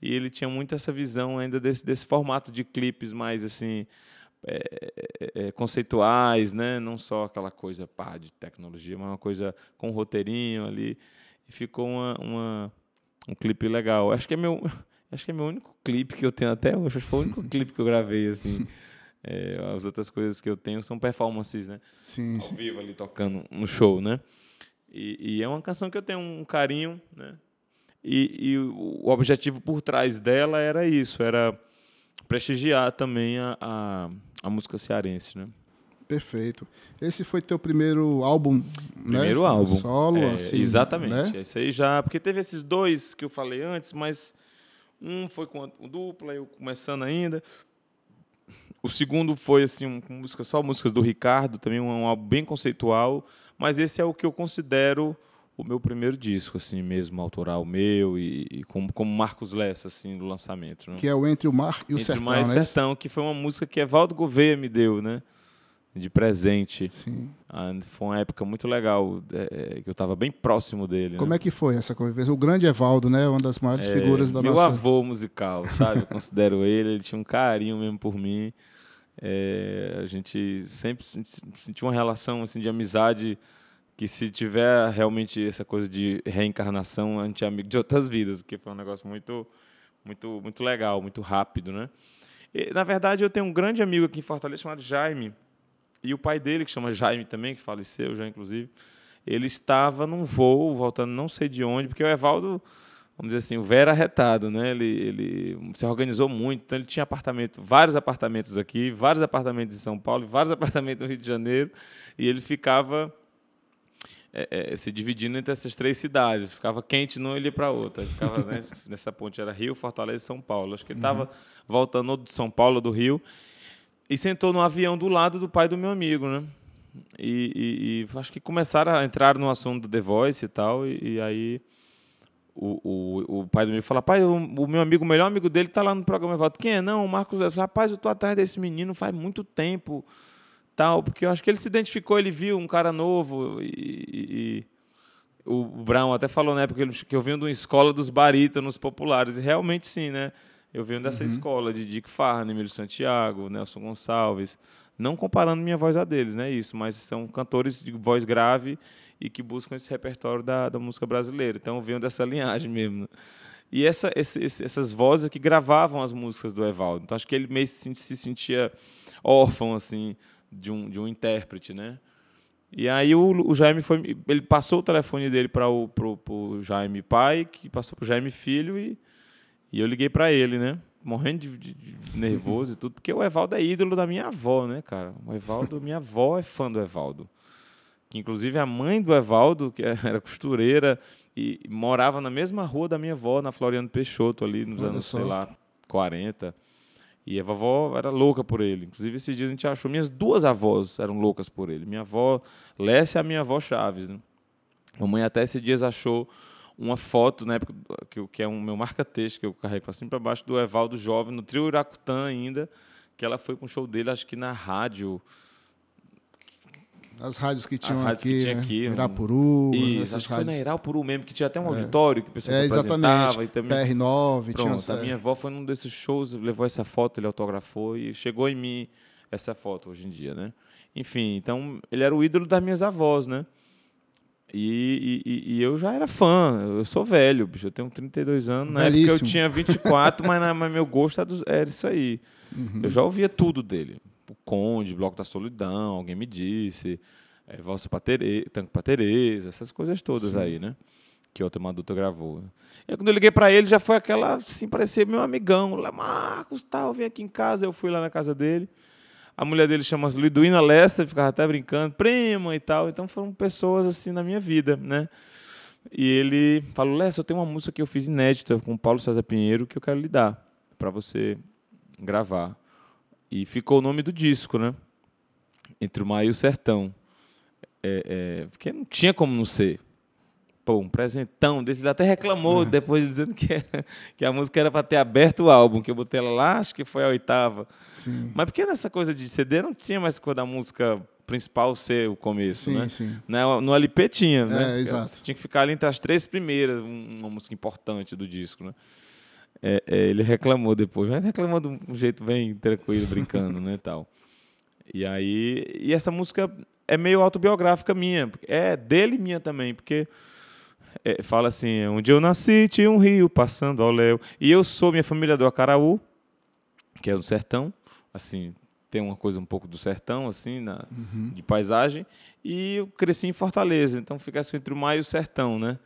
e ele tinha muito essa visão ainda desse, desse formato de clipes mais, assim, é, é, é conceituais, né, não só aquela coisa pá, de tecnologia, mas uma coisa com um roteirinho ali, e ficou uma, uma, um clipe legal. Acho que é meu... Acho que é meu único clipe que eu tenho até hoje. Acho que foi o único clipe que eu gravei, assim. É, as outras coisas que eu tenho são performances, né? Sim, Ao sim. vivo ali tocando no show, né? E, e, é uma canção que eu tenho um carinho, né? E, e o objetivo por trás dela era isso, era prestigiar também a, a, a música cearense, né? Perfeito. Esse foi teu primeiro álbum, né? Primeiro álbum. Solo, é, assim. Exatamente. Né? Esse aí já. Porque teve esses dois que eu falei antes, mas um foi com a dupla, eu começando ainda. O segundo foi assim, um, música só músicas do Ricardo, também um, um álbum bem conceitual, mas esse é o que eu considero o meu primeiro disco, assim mesmo, autoral meu e, e como, como Marcos Lessa, assim, do lançamento. Né? Que é o Entre o Mar e o Entre Sertão. Entre o Mar e o né? Sertão, que foi uma música que Evaldo Gouveia me deu, né? de presente. Sim. And ah, foi uma época muito legal, é, é que eu estava bem próximo dele. Como né? é que foi essa convivência? O grande Evaldo, né? Uma das maiores é, figuras da meu nossa... Meu avô musical, sabe? Eu considero ele, ele tinha um carinho mesmo por mim. É, a gente sempre sentiu uma relação assim, de amizade que se tiver realmente essa coisa de reencarnação, a gente é amigo de outras vidas, porque foi um negócio muito, muito, muito legal, muito rápido, né? E, na verdade, eu tenho um grande amigo aqui em Fortaleza chamado Jaime, e o pai dele, que chama Jaime também, que faleceu já, inclusive, ele estava num voo, voltando não sei de onde, porque o Evaldo, vamos dizer assim, o Vera retado, né? Ele, ele se organizou muito, então ele tinha apartamento, vários apartamentos aqui, vários apartamentos em São Paulo, vários apartamentos no Rio de Janeiro, e ele ficava é, é, se dividindo entre essas três cidades. Ficava quente não ele ia para outra. Ficava né, nessa ponte era Rio, Fortaleza e São Paulo. Acho que ele estava uhum. voltando ou de São Paulo ou do Rio e sentou no avião do lado do pai do meu amigo, né? E, e, e acho que começaram a entrar no assunto do The Voice e tal, e, e aí o, o, o, pai do meu amigo fala, pai, o, o, meu amigo, o melhor amigo dele tá lá no programa. Eu falo, quem é? Não, o Marcos Rapaz, eu tô atrás desse menino faz muito tempo, tal, porque eu acho que ele se identificou, ele viu um cara novo e... e o Brown até falou na época que eu vim de uma escola dos barítonos populares, e realmente sim, né? Eu venho dessa uhum. escola de Dick Farney, Emílio Santiago, Nelson Gonçalves. Não comparando minha voz a deles, né? Isso, mas são cantores de voz grave e que buscam esse repertório da, da música brasileira. Então eu venho dessa linhagem mesmo. E essa, esse, essas vozes que gravavam as músicas do Evaldo. Então acho que ele meio se, se sentia órfão, assim, de um, de um intérprete, né? E aí o, o, Jaime foi, ele passou o telefone dele para o pro, pro Jaime pai, que passou para o Jaime filho e e eu liguei para ele, né? Morrendo de, de, de nervoso e tudo, porque o Evaldo é ídolo da minha avó, né, cara? O Evaldo, minha avó é fã do Evaldo. Que inclusive a mãe do Evaldo, que é, era costureira e morava na mesma rua da minha avó, na Floriano Peixoto, ali nos Olha anos, só. sei lá, 40. E a vovó era louca por ele. Inclusive, esses dias a gente achou. Minhas duas avós eram loucas por ele. Minha avó Lécia e a minha avó Chaves. Né? A mãe até esses dias achou uma foto na né, época que, que é um meu marca-texto que eu carrego para cima para baixo do Evaldo Jovem no trio Iracutã ainda, que ela foi com o show dele acho que na rádio. As rádios que tinham rádios aqui, que tinha né? aqui Irapuru, essas acho rádios. foi na Irapuru mesmo, que tinha até um é. auditório que o pessoal é, apresentava. E também... PR9, Pronto, tinha A minha avó foi num desses shows, levou essa foto, ele autografou e chegou em mim essa foto hoje em dia, né? Enfim, então ele era o ídolo das minhas avós, né? E, e, e, eu já era fã, eu sou velho, bicho. Eu tenho 32 anos, né que eu tinha 24, mas, mas meu gosto era, do, era isso aí. Uhum. Eu já ouvia tudo dele. O Conde, Bloco da Solidão, alguém me disse, é, Valsa pra Tereza, Tanque essas coisas todas Sim. aí, né? Que outro Otto gravou. E quando eu liguei para ele, já foi aquela, assim, parecia meu amigão. Lá, Marcos, tal, vem aqui em casa. Eu fui lá na casa dele. A mulher dele chama-se Liduína Lester, ficava até brincando, prima e tal. Então foram pessoas assim na minha vida, né? E ele falou: Lester, eu tenho uma música que eu fiz inédita com o Paulo César Pinheiro que eu quero lhe dar para você gravar. E ficou o nome do disco, né? Entre o Mar e o Sertão. É, é, porque não tinha como não ser pô, um presentão desse. Ele até reclamou é. depois, dizendo que, que a música era para ter aberto o álbum, que eu botei ela lá, acho que foi a oitava. Sim. Mas porque nessa coisa de CD não tinha mais coisa da música principal ser o começo, sim, né? Sim. No LP tinha, né? é, né? exato. tinha que ficar ali entre as três primeiras, uma música importante do disco, né? É, é, ele reclamou depois, mas reclamou de um jeito bem tranquilo, brincando, né, tal. E aí, e essa música é meio autobiográfica minha, é dele minha também, porque é, fala assim: um dia eu nasci, tinha um rio passando ao léu. E eu sou, minha família é do Acaraú, que é do sertão, assim, tem uma coisa um pouco do sertão, assim, na, uhum. de paisagem. E eu cresci em Fortaleza, então fica assim entre o mar e o sertão, né?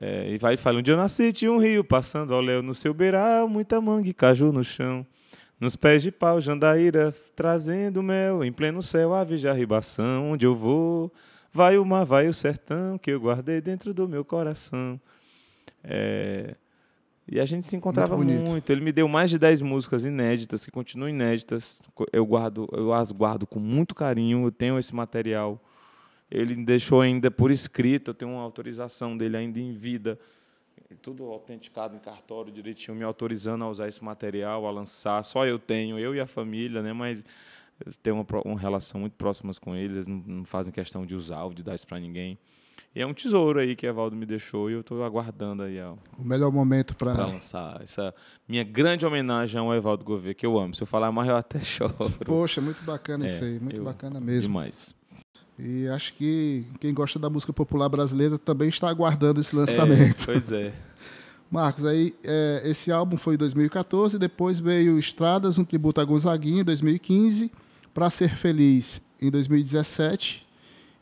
É, e vai e fala: um dia eu nasci, tinha um rio passando ao léu no seu beiral, muita manga e caju no chão. Nos pés de pau, jandaíra, trazendo mel, em pleno céu, ave de arribação, onde eu vou, Vai o mar, vai o sertão que eu guardei dentro do meu coração. É... E a gente se encontrava muito, muito, Ele me deu mais de 10 músicas inéditas, que continuam inéditas. Eu, guardo, eu as guardo com muito carinho, eu tenho esse material. Ele deixou ainda por escrito, eu tenho uma autorização dele ainda em vida. Tudo autenticado em cartório, direitinho, me autorizando a usar esse material, a lançar. Só eu tenho, eu e a família, né? Mas eu tenho uma, uma relação muito próxima com eles, eles não, não fazem questão de usar ou de dar isso para ninguém. E é um tesouro aí que a Valdo me deixou e eu estou aguardando aí. Ó, o melhor momento para lançar essa minha grande homenagem ao Evaldo Gouveia, que eu amo. Se eu falar mais, eu até choro. Poxa, é muito bacana é, isso aí, muito eu, bacana mesmo. Demais. E acho que quem gosta da música popular brasileira também está aguardando esse lançamento. É, pois é. Marcos, aí é, esse álbum foi em 2014, depois veio Estradas, um tributo a Gonzaguinha, em 2015, para Ser Feliz em 2017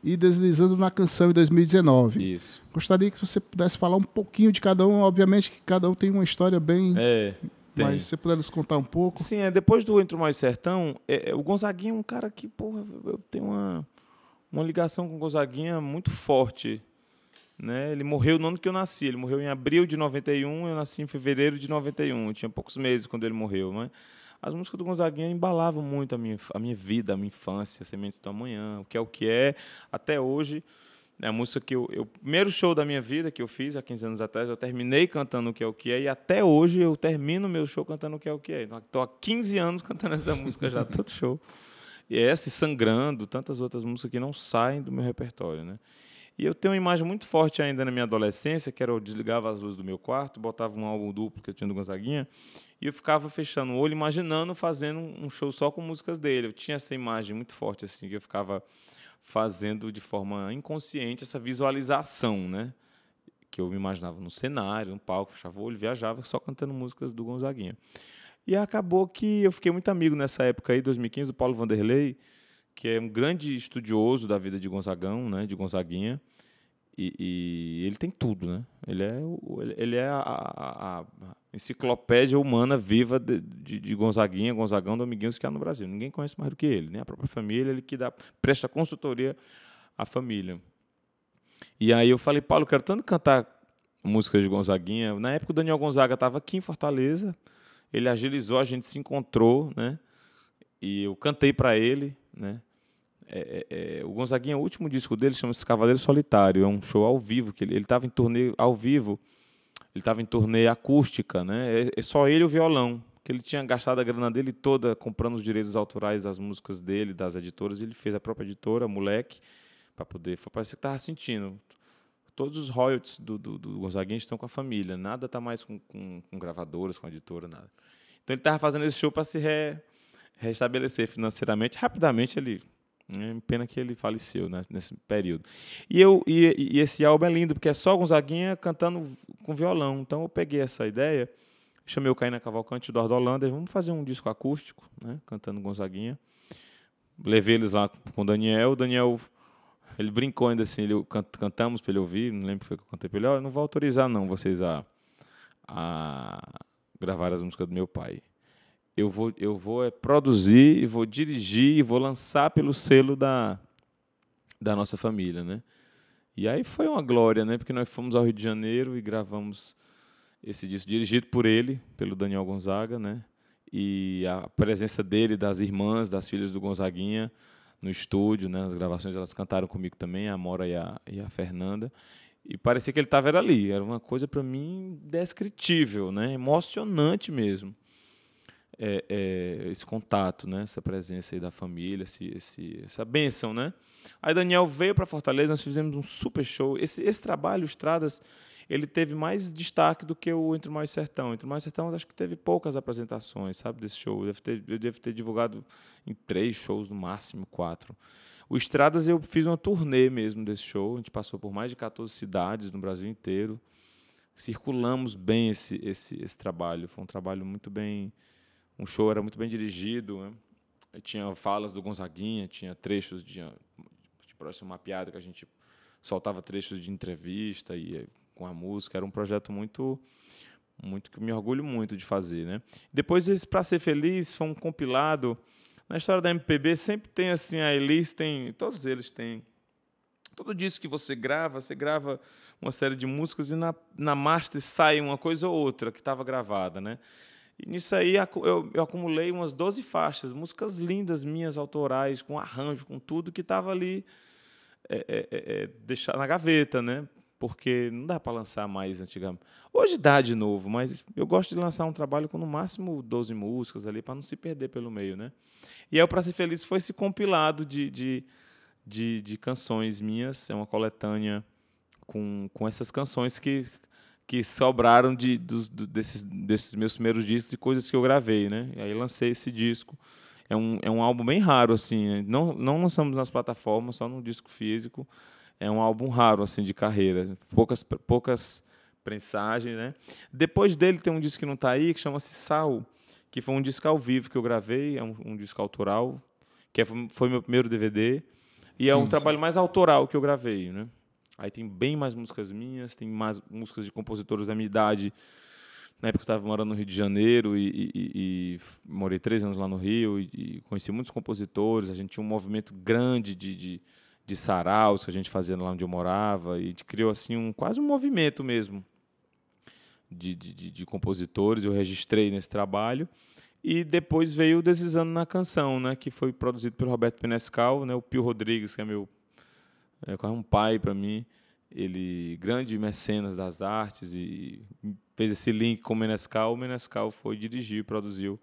e Deslizando na Canção em 2019. Isso. Gostaria que você pudesse falar um pouquinho de cada um. Obviamente que cada um tem uma história bem. É. Tem. Mas você puder nos contar um pouco. Sim, é, depois do Entre Mais Sertão, é, é, o Gonzaguinha é um cara que, porra, eu tenho uma, uma ligação com o Gonzaguinha muito forte. Né? Ele morreu no ano que eu nasci. Ele morreu em abril de 91, eu nasci em fevereiro de 91. tinha poucos meses quando ele morreu, né? as músicas do Gonzaguinha embalavam muito a minha, a minha vida, a minha infância, Sementes do Amanhã, o que é o que é, até hoje. É a música que eu, eu. Primeiro show da minha vida que eu fiz há 15 anos atrás, eu terminei cantando o que é o que é, e até hoje eu termino meu show cantando o que é o que é. Estou há 15 anos cantando essa música já, todo show. E essa, e Sangrando, tantas outras músicas que não saem do meu repertório, né? E eu tenho uma imagem muito forte ainda na minha adolescência, que era eu desligava as luzes do meu quarto, botava um álbum duplo que eu tinha do Gonzaguinha, e eu ficava fechando o olho, imaginando fazendo um show só com músicas dele. Eu tinha essa imagem muito forte, assim, que eu ficava fazendo de forma inconsciente essa visualização, né? Que eu me imaginava no cenário, no palco, fechava o olho, viajava só cantando músicas do Gonzaguinha. E acabou que eu fiquei muito amigo nessa época aí, 2015, do Paulo Vanderlei, que é um grande estudioso da vida de Gonzagão, né, de Gonzaguinha, e, e ele tem tudo, né? Ele é, o, ele é a, a, a, enciclopédia humana viva de, de, de Gonzaguinha, Gonzagão, Dominguinhos que há no Brasil. Ninguém conhece mais do que ele, né? A própria família, ele que dá, presta consultoria à família. E aí eu falei, Paulo, eu quero tanto cantar músicas de Gonzaguinha. Na época o Daniel Gonzaga estava aqui em Fortaleza, ele agilizou, a gente se encontrou, né? E eu cantei para ele, né? É, é, é, o Gonzaguinha, o último disco dele chama-se Cavaleiro Solitário, é um show ao vivo, que ele estava em turnê ao vivo, ele estava em turnê acústica, né? É, é, só ele e o violão, que ele tinha gastado a grana dele toda comprando os direitos autorais das músicas dele, das editoras, ele fez a própria editora, moleque, para poder, parece que estava sentindo. Todos os royalties do, do, do, Gonzaguinha estão com a família, nada está mais com, com, com gravadoras, com editora, nada. Então ele estava fazendo esse show para se re, restabelecer financeiramente, rapidamente ele é, pena que ele faleceu né, nesse período. E, eu, e, e, esse álbum é lindo, porque é só Gonzaguinha cantando com violão. Então eu peguei essa ideia, chamei o Caína Cavalcante e o vamos fazer um disco acústico, né, cantando Gonzaguinha. Levei eles lá com o Daniel. O Daniel, ele brincou ainda assim, ele, cantamos para ele ouvir, não lembro o que foi que eu cantei para ele. Oh, eu não vou autorizar não vocês a, a gravar as músicas do meu pai eu vou, eu vou é, produzir, vou dirigir e vou lançar pelo selo da, da nossa família, né? E aí foi uma glória, né? Porque nós fomos ao Rio de Janeiro e gravamos esse disco dirigido por ele, pelo Daniel Gonzaga, né? E a presença dele, das irmãs, das filhas do Gonzaguinha no estúdio, né? Nas gravações elas cantaram comigo também, a Mora e a, e a Fernanda. E parecia que ele estava ali. Era uma coisa para mim descritível, né? Emocionante mesmo é, é, esse contato, né? essa presença aí da família, esse, esse, essa bênção. Né? Aí Daniel veio para Fortaleza, nós fizemos um super show. Esse, esse trabalho, Estradas, ele teve mais destaque do que o Entre o Sertão. Entre o Mar Sertão, acho que teve poucas apresentações, sabe, desse show. Eu devo ter, eu devo ter divulgado em três shows, no máximo quatro. O Estradas, eu fiz uma turnê mesmo desse show. A gente passou por mais de 14 cidades no Brasil inteiro. Circulamos bem esse, esse, esse trabalho. Foi um trabalho muito bem um show era muito bem dirigido, né? tinha falas do Gonzaguinha, tinha trechos de, de próximo uma piada que a gente soltava trechos de entrevista e eh, com a música, era um projeto muito muito que me orgulho muito de fazer, né? Depois esse para ser feliz foi um compilado na história da MPB sempre tem assim a Elis tem todos eles têm todo disco que você grava você grava uma série de músicas e na, na master sai uma coisa ou outra que estava gravada, né? E nisso aí eu, eu, acumulei umas 12 faixas, músicas lindas minhas, autorais, com arranjo, com tudo que estava ali é, é, é, é deixar na gaveta, né? Porque não dá para lançar mais antigamente. Hoje dá de novo, mas eu gosto de lançar um trabalho com no máximo 12 músicas ali para não se perder pelo meio, né? E aí o Pra Ser Feliz foi esse compilado de, de, de, de canções minhas, é uma coletânea com, com essas canções que que sobraram de, dos, desses, desses meus primeiros discos e coisas que eu gravei, né? E aí lancei esse disco. É um, é um álbum bem raro, assim. Né? Não, não lançamos nas plataformas, só no disco físico. É um álbum raro, assim, de carreira. Poucas, poucas prensagens, né? Depois dele tem um disco que não está aí, que chama-se Sal, que foi um disco ao vivo que eu gravei, é um, um disco autoral, que é, foi meu primeiro DVD. E é sim, é um sim. trabalho mais autoral que eu gravei, né? Aí tem bem mais músicas minhas, tem mais músicas de compositores da minha idade. Na época eu estava morando no Rio de Janeiro e, e, e, morei três anos lá no Rio e, e, conheci muitos compositores. A gente tinha um movimento grande de, de, de saraus que a gente fazia lá onde eu morava e criou assim um quase um movimento mesmo de, de, de compositores. Eu registrei nesse trabalho e depois veio deslizando na canção, né, que foi produzido pelo Roberto Penescal, né, o Pio Rodrigues que é meu é quase um pai para mim. Ele, grande mecenas das artes, e fez esse link com o Menescal. O Menescal foi dirigir, produziu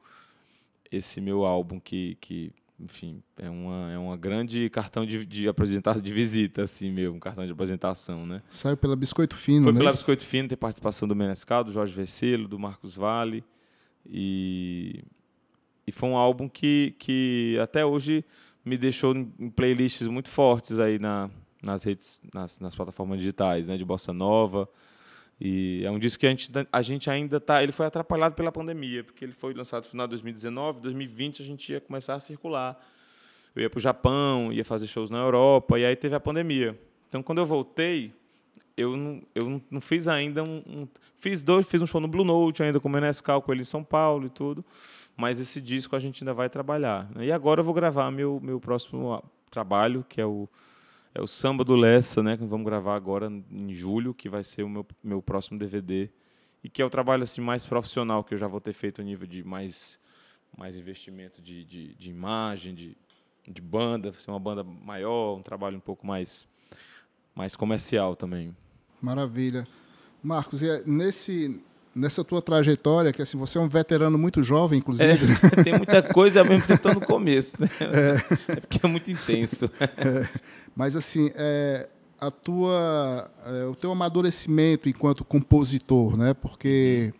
esse meu álbum, que, que enfim, é uma, é uma grande cartão de, de apresentação, de visita, assim mesmo, um cartão de apresentação, né? Saiu pela Biscoito Fino, Foi é pela Biscoito Fino, tem participação do Menescal, do Jorge Vecelo, do Marcos Vale, e, e foi um álbum que, que até hoje me deixou em playlists muito fortes aí na, nas redes, nas, nas plataformas digitais, né, de bossa nova. E é um disco que a gente, tá, a gente ainda tá, ele foi atrapalhado pela pandemia, porque ele foi lançado no final de 2019, 2020 a gente ia começar a circular. Eu ia para o Japão, ia fazer shows na Europa, e aí teve a pandemia. Então quando eu voltei, eu não, eu não fiz ainda um, um, fiz dois, fiz um show no Blue Note ainda com o Menescal, com ele em São Paulo e tudo. Mas esse disco a gente ainda vai trabalhar. Né. E agora eu vou gravar meu meu próximo trabalho, que é o é o samba do Lessa, né, que vamos gravar agora em julho, que vai ser o meu, meu próximo DVD e que é o trabalho assim mais profissional que eu já vou ter feito a nível de mais mais investimento de, de, de imagem, de, de banda, ser assim, uma banda maior, um trabalho um pouco mais mais comercial também. Maravilha. Marcos, e é nesse nessa tua trajetória, que assim, você é um veterano muito jovem, inclusive. É, né? tem muita coisa ao mesmo tempo no começo, né? É. é. porque é muito intenso. É. Mas assim, é, a tua, é, o teu amadurecimento enquanto compositor, né? Porque,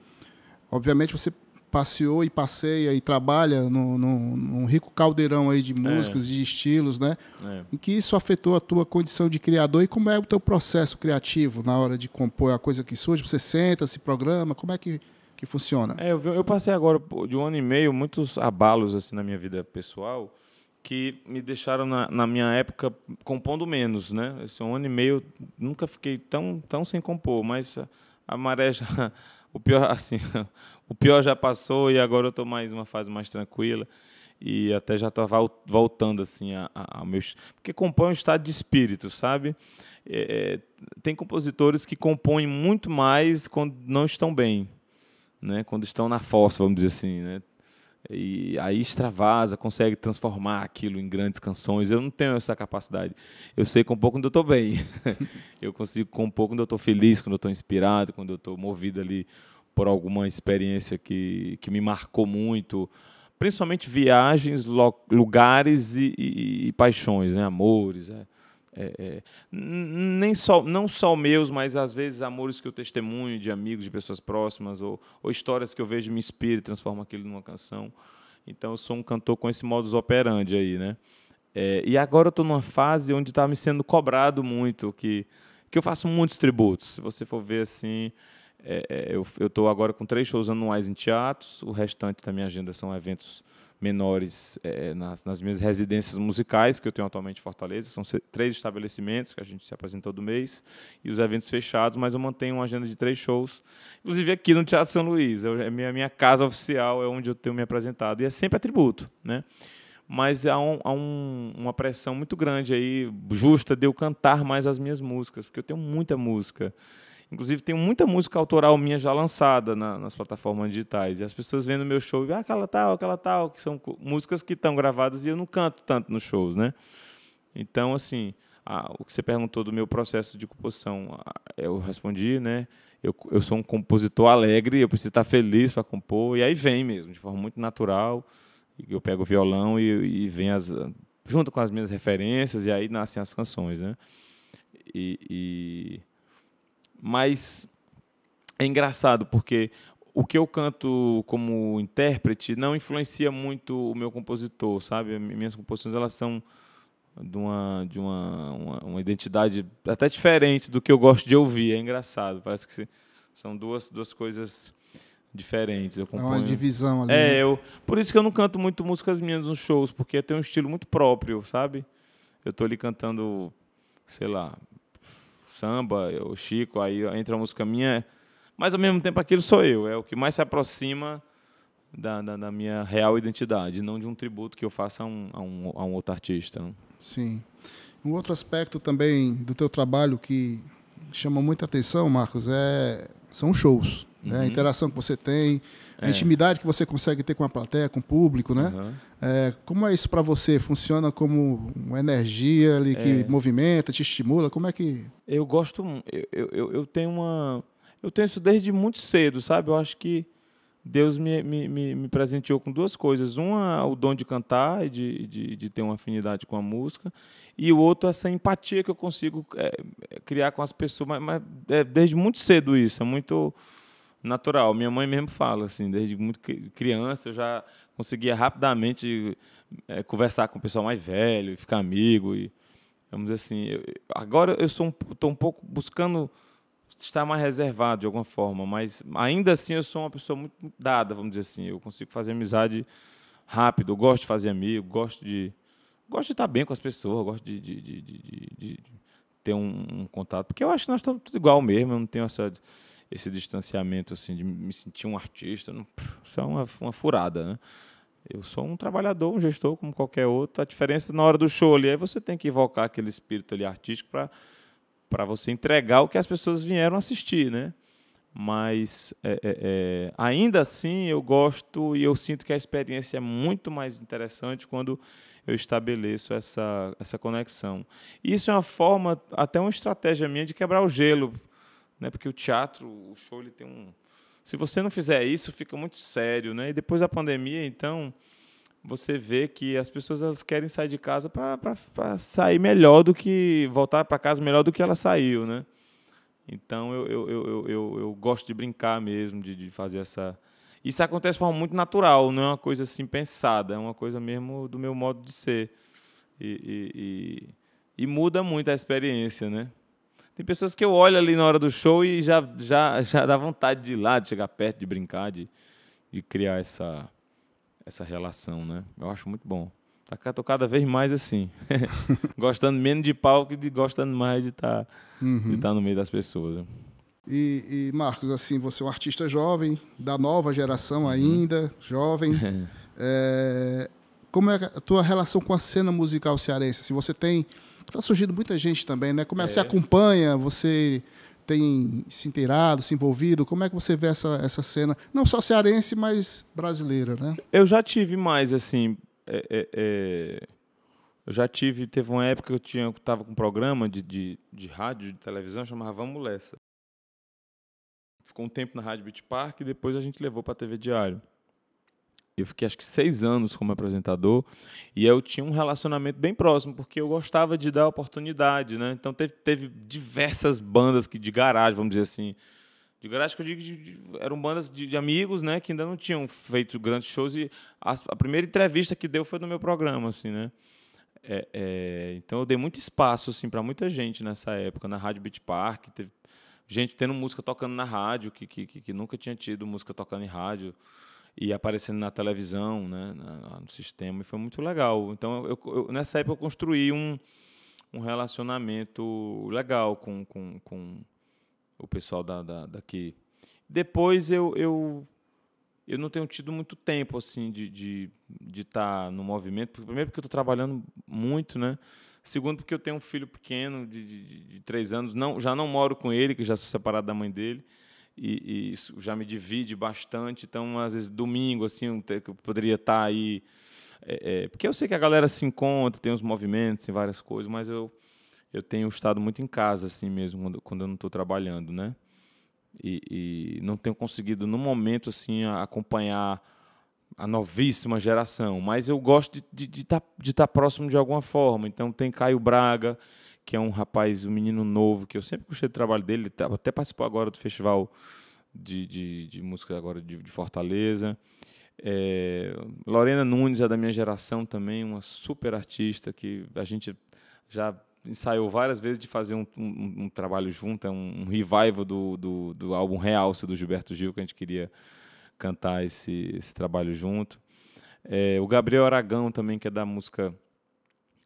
obviamente, você passeou e passeia e trabalha num, rico caldeirão aí de é. músicas, é. de estilos, né? É. Em que isso afetou a tua condição de criador e como é o teu processo criativo na hora de compor é a coisa que surge? Você senta, se programa, como é que, que funciona? É, eu, eu passei agora de um ano e meio muitos abalos assim na minha vida pessoal que me deixaram na, na, minha época compondo menos, né? Esse um ano e meio nunca fiquei tão tão sem compor, mas a, a maré já o pior assim, o pior já passou e agora eu estou mais uma fase mais tranquila e até já estou voltando assim a, a, a, meus porque compõe um estado de espírito sabe é, é, tem compositores que compõem muito mais quando não estão bem né quando estão na força vamos dizer assim né e aí extravasa, consegue transformar aquilo em grandes canções. Eu não tenho essa capacidade. Eu sei compor quando eu estou bem. eu consigo pouco quando eu estou feliz, quando eu estou inspirado, quando eu estou movido ali por alguma experiência que, que me marcou muito. Principalmente viagens, lugares e, e, e paixões, né? amores. É. É, é, nem só, não só meus, mas às vezes amores que eu testemunho de amigos, de pessoas próximas, ou, ou histórias que eu vejo me inspira e transforma aquilo numa canção. Então eu sou um cantor com esse modus operandi aí, né? É, e agora eu estou numa fase onde está me sendo cobrado muito, que, que eu faço muitos tributos. Se você for ver assim, é, é, eu estou agora com três shows anuais em teatros, o restante da minha agenda são eventos menores é, nas, nas, minhas residências musicais, que eu tenho atualmente em Fortaleza. São três estabelecimentos que a gente se apresenta todo mês, e os eventos fechados, mas eu mantenho uma agenda de três shows, inclusive aqui no Teatro São Luís. Eu, é a minha, minha casa oficial, é onde eu tenho me apresentado, e é sempre atributo, né? mas há, um, há um, uma pressão muito grande aí, justa, de eu cantar mais as minhas músicas, porque eu tenho muita música. Inclusive, tem muita música autoral minha já lançada na, nas plataformas digitais. E as pessoas vendo meu show, ah, aquela tal, aquela tal, que são músicas que estão gravadas e eu não canto tanto nos shows, né? Então, assim, a, o que você perguntou do meu processo de composição, a, eu respondi, né? Eu, eu sou um compositor alegre, eu preciso estar feliz para compor, e aí vem mesmo, de forma muito natural. Eu pego o violão e, e vem as. junto com as minhas referências, e aí nascem as canções, né? e, e mas é engraçado porque o que eu canto como intérprete não influencia muito o meu compositor, sabe? Minhas composições elas são de uma de uma, uma, uma identidade até diferente do que eu gosto de ouvir. É engraçado, parece que são duas duas coisas diferentes. Eu componho... É uma divisão ali. É, né? eu, por isso que eu não canto muito músicas minhas nos shows, porque tem um estilo muito próprio, sabe? Eu estou ali cantando, sei lá, samba, o Chico, aí entra a música minha. Mas ao mesmo tempo aquilo sou eu, é o que mais se aproxima da, da, da minha real identidade, não de um tributo que eu faça a um, a um, a um outro artista. Né? Sim. Um outro aspecto também do teu trabalho que chama muita atenção, Marcos, é são shows né? Uhum. a interação que você tem, a é. intimidade que você consegue ter com a plateia, com o público, né? Uhum. É, como é isso para você? Funciona como uma energia ali que é. movimenta, te estimula? Como é que? Eu gosto, eu, eu, eu, tenho uma, eu tenho isso desde muito cedo, sabe? Eu acho que Deus me, me, me, me presenteou com duas coisas. Uma, o dom de cantar e de, de, de, ter uma afinidade com a música. E o outro, essa empatia que eu consigo é, é, criar com as pessoas. Mas, mas é desde muito cedo isso. É muito natural. Minha mãe mesmo fala, assim, desde muito criança eu já conseguia rapidamente é, conversar com o pessoal mais velho, ficar amigo e vamos dizer assim. Eu, agora eu sou um, um pouco buscando estar mais reservado de alguma forma, mas ainda assim eu sou uma pessoa muito dada, vamos dizer assim. Eu consigo fazer amizade rápido, eu gosto de fazer amigo, gosto de gosto de estar bem com as pessoas, gosto de, de, de, de ter um, um, contato, porque eu acho que nós estamos tudo igual mesmo, eu não tenho essa esse distanciamento assim de me sentir um artista, não, isso é uma, uma furada, né? Eu sou um trabalhador, um gestor como qualquer outro. A diferença na hora do show ali é você tem que invocar aquele espírito ali artístico para para você entregar o que as pessoas vieram assistir, né? Mas é, é, é, ainda assim eu gosto e eu sinto que a experiência é muito mais interessante quando eu estabeleço essa, essa conexão. Isso é uma forma, até uma estratégia minha de quebrar o gelo né? Porque o teatro, o show, ele tem um. Se você não fizer isso, fica muito sério, né? E depois da pandemia, então, você vê que as pessoas elas querem sair de casa para sair melhor do que voltar para casa melhor do que ela saiu, né? Então eu, eu, eu, eu, eu gosto de brincar mesmo, de, de fazer essa. Isso acontece de forma muito natural, não é uma coisa assim pensada, é uma coisa mesmo do meu modo de ser. E, e, e, e muda muito a experiência, né? Tem pessoas que eu olho ali na hora do show e já, já, já dá vontade de ir lá, de chegar perto, de brincar, de, de criar essa, essa relação, né? Eu acho muito bom. Tá, tô cada vez mais assim. gostando menos de palco e gostando mais de tá, uhum. estar tá no meio das pessoas. Né? E, e, Marcos, assim, você é um artista jovem, da nova geração uhum. ainda, jovem. é, como é a tua relação com a cena musical cearense? Se assim, você tem Está surgindo muita gente também, né? Como é, é. Você acompanha, você tem se inteirado, se envolvido? Como é que você vê essa, essa cena, não só cearense, mas brasileira, né? Eu já tive mais, assim... É, é, é... Eu já tive... Teve uma época que eu tinha, estava com um programa de, de, de rádio, de televisão, chamava Vamos Lessa. Ficou um tempo na Rádio Beach Park e depois a gente levou para a TV Diário. Eu fiquei acho que seis anos como apresentador e eu tinha um relacionamento bem próximo, porque eu gostava de dar oportunidade, né? Então teve, teve diversas bandas que de garagem, vamos dizer assim. De garagem que eu digo, de, de, eram bandas de, de, amigos, né? Que ainda não tinham feito grandes shows e a, a primeira entrevista que deu foi no meu programa, assim, né? É, é, então eu dei muito espaço, assim, para muita gente nessa época, na Rádio Beat Park, teve gente tendo música tocando na rádio, que, que, que nunca tinha tido música tocando em rádio e aparecendo na televisão, né, no sistema, e foi muito legal. Então, eu, eu, nessa época, eu construí um, um relacionamento legal com, com, com o pessoal da, da, daqui. Depois, eu, eu, eu não tenho tido muito tempo assim de estar de, de tá no movimento. Primeiro, porque eu estou trabalhando muito, né? Segundo, porque eu tenho um filho pequeno de, de, de três anos, não, já não moro com ele, que já sou separado da mãe dele e, e, isso já me divide bastante. Então, às vezes, domingo, assim, eu poderia estar tá aí. É, é, porque eu sei que a galera se encontra, tem os movimentos, tem várias coisas, mas eu, eu tenho estado muito em casa, assim mesmo, quando, quando eu não estou trabalhando, né? E, e, não tenho conseguido, no momento, assim, acompanhar a novíssima geração, mas eu gosto de estar de, de tá, de tá próximo de alguma forma. Então, tem Caio Braga, que é um rapaz, um menino novo, que eu sempre gostei do trabalho dele, tá, até participou agora do festival de, de, de música agora de, de Fortaleza. É, Lorena Nunes é da minha geração também, uma super artista que a gente já ensaiou várias vezes de fazer um, um, um trabalho junto, é um, um revival do, do, do, álbum Realce do Gilberto Gil, que a gente queria cantar esse, esse trabalho junto. É, o Gabriel Aragão também, que é da música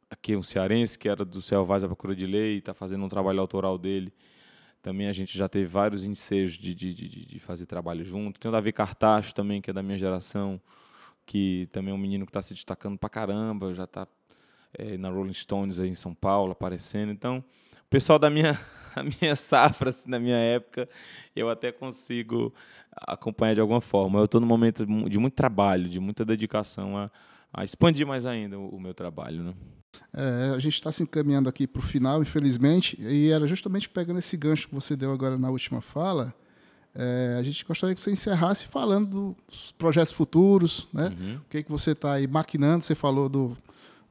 aqui um cearense que era do Selvais à Procura de Lei está fazendo um trabalho autoral dele. Também a gente já teve vários ensejos de, de, de, de fazer trabalho junto. Tem o Davi Cartacho também, que é da minha geração, que também é um menino que está se destacando para caramba, já está é, na Rolling Stones aí em São Paulo aparecendo. Então, o pessoal da minha, a minha safra, assim, da minha época, eu até consigo acompanhar de alguma forma. Eu estou num momento de muito trabalho, de muita dedicação a, a expandir mais ainda o, o meu trabalho. Né? É, a gente está se encaminhando aqui para o final, infelizmente, e era justamente pegando esse gancho que você deu agora na última fala. É, a gente gostaria que você encerrasse falando dos projetos futuros, né? Uhum. O que, que você está aí maquinando? Você falou do,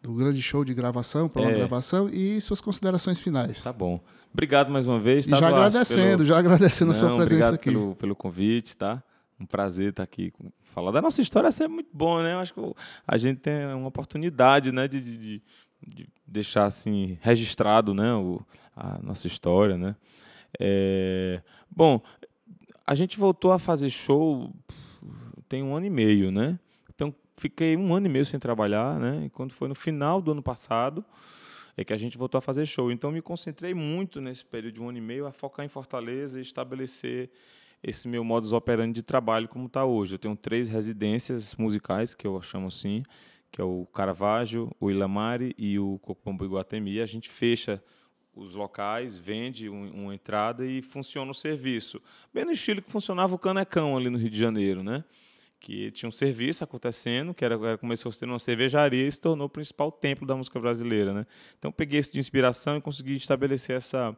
do grande show de gravação, para uma é. gravação, e suas considerações finais. Tá bom. Obrigado mais uma vez. Tá, já agradecendo, pelo... já agradecendo a sua presença obrigado aqui. Pelo, pelo convite, tá? Um prazer estar tá aqui. Falar da nossa história é muito bom, né? Eu acho que a gente tem uma oportunidade, né, de, de, de deixar assim registrado, né, o, a nossa história, né? É... Bom, a gente voltou a fazer show tem um ano e meio, né? Então fiquei um ano e meio sem trabalhar, né? E quando foi no final do ano passado é que a gente voltou a fazer show. Então me concentrei muito nesse período de um ano e meio a focar em Fortaleza e estabelecer esse meu modus operandi de trabalho como está hoje. Eu tenho três residências musicais, que eu chamo assim, que é o Caravaggio, o Ilamari e o Cocopombo Iguatemi. A gente fecha os locais, vende um, uma entrada e funciona o serviço. Bem no estilo que funcionava o Canecão ali no Rio de Janeiro, né? Que tinha um serviço acontecendo, que era, era começou a ser uma cervejaria e se tornou o principal templo da música brasileira, né? Então peguei isso de inspiração e consegui estabelecer essa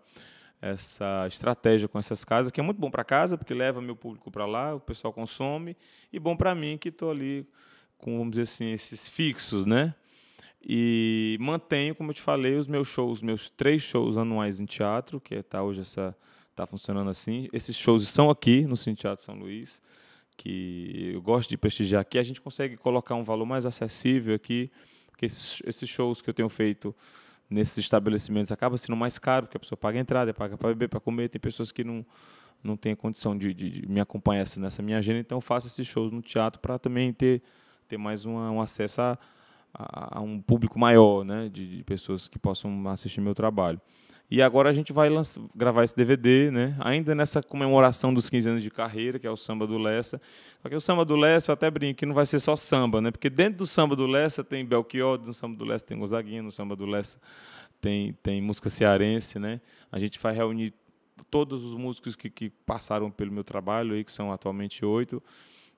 essa estratégia com essas casas, que é muito bom para casa, porque leva meu público para lá, o pessoal consome, e bom para mim, que estou ali com, vamos dizer assim, esses fixos, né? E mantenho, como eu te falei, os meus shows, os meus três shows anuais em teatro, que está é, hoje essa tá funcionando assim. Esses shows estão aqui no Cine Teatro São Luís, que eu gosto de prestigiar aqui. A gente consegue colocar um valor mais acessível aqui, porque esses, esses shows que eu tenho feito nesses estabelecimentos acaba sendo mais caro, porque a pessoa paga a entrada, paga para beber, para comer. Tem pessoas que não, não têm condição de, de, de, me acompanhar assim, nessa minha agenda, então faço esses shows no teatro para também ter, ter mais uma, um acesso a, a, a, um público maior, né, de, de pessoas que possam assistir meu trabalho. E agora a gente vai gravar esse DVD, né? ainda nessa comemoração dos 15 anos de carreira, que é o Samba do Lessa. Só que o Samba do Lessa, eu até brinco, que não vai ser só samba, né? porque dentro do Samba do Lessa tem Belchior, no Samba do Lessa tem Gonzaguinha, no Samba do Lessa tem, tem música cearense. Né? A gente vai reunir todos os músicos que, que passaram pelo meu trabalho, aí, que são atualmente oito,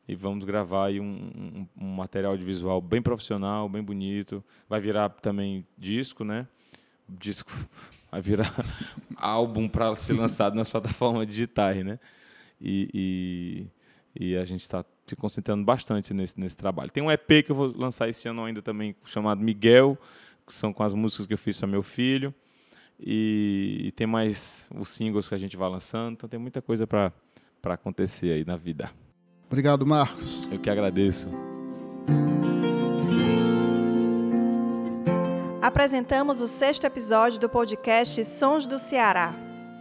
e vamos gravar aí um, um, um material de visual bem profissional, bem bonito. Vai virar também disco, né? Disco vai virar álbum para ser lançado nas plataformas digitais, né? E, e, e a gente está se concentrando bastante nesse, nesse trabalho. Tem um EP que eu vou lançar esse ano ainda também, chamado Miguel, que são com as músicas que eu fiz para meu filho. E, e, tem mais os singles que a gente vai lançando, então tem muita coisa para acontecer aí na vida. Obrigado, Marcos. Eu que agradeço. apresentamos o sexto episódio do podcast Sons do Ceará.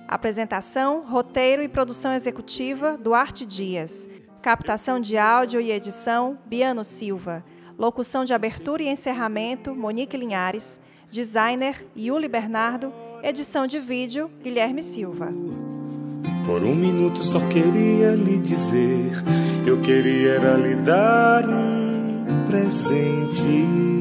Apresentação, roteiro e produção executiva Duarte Dias. Captação de áudio e edição Biano Silva. Locução de abertura e encerramento Monique Linhares. Designer Yuli Bernardo. Edição de vídeo Guilherme Silva. Por um minuto só queria lhe dizer, eu queria lhe dar um presente.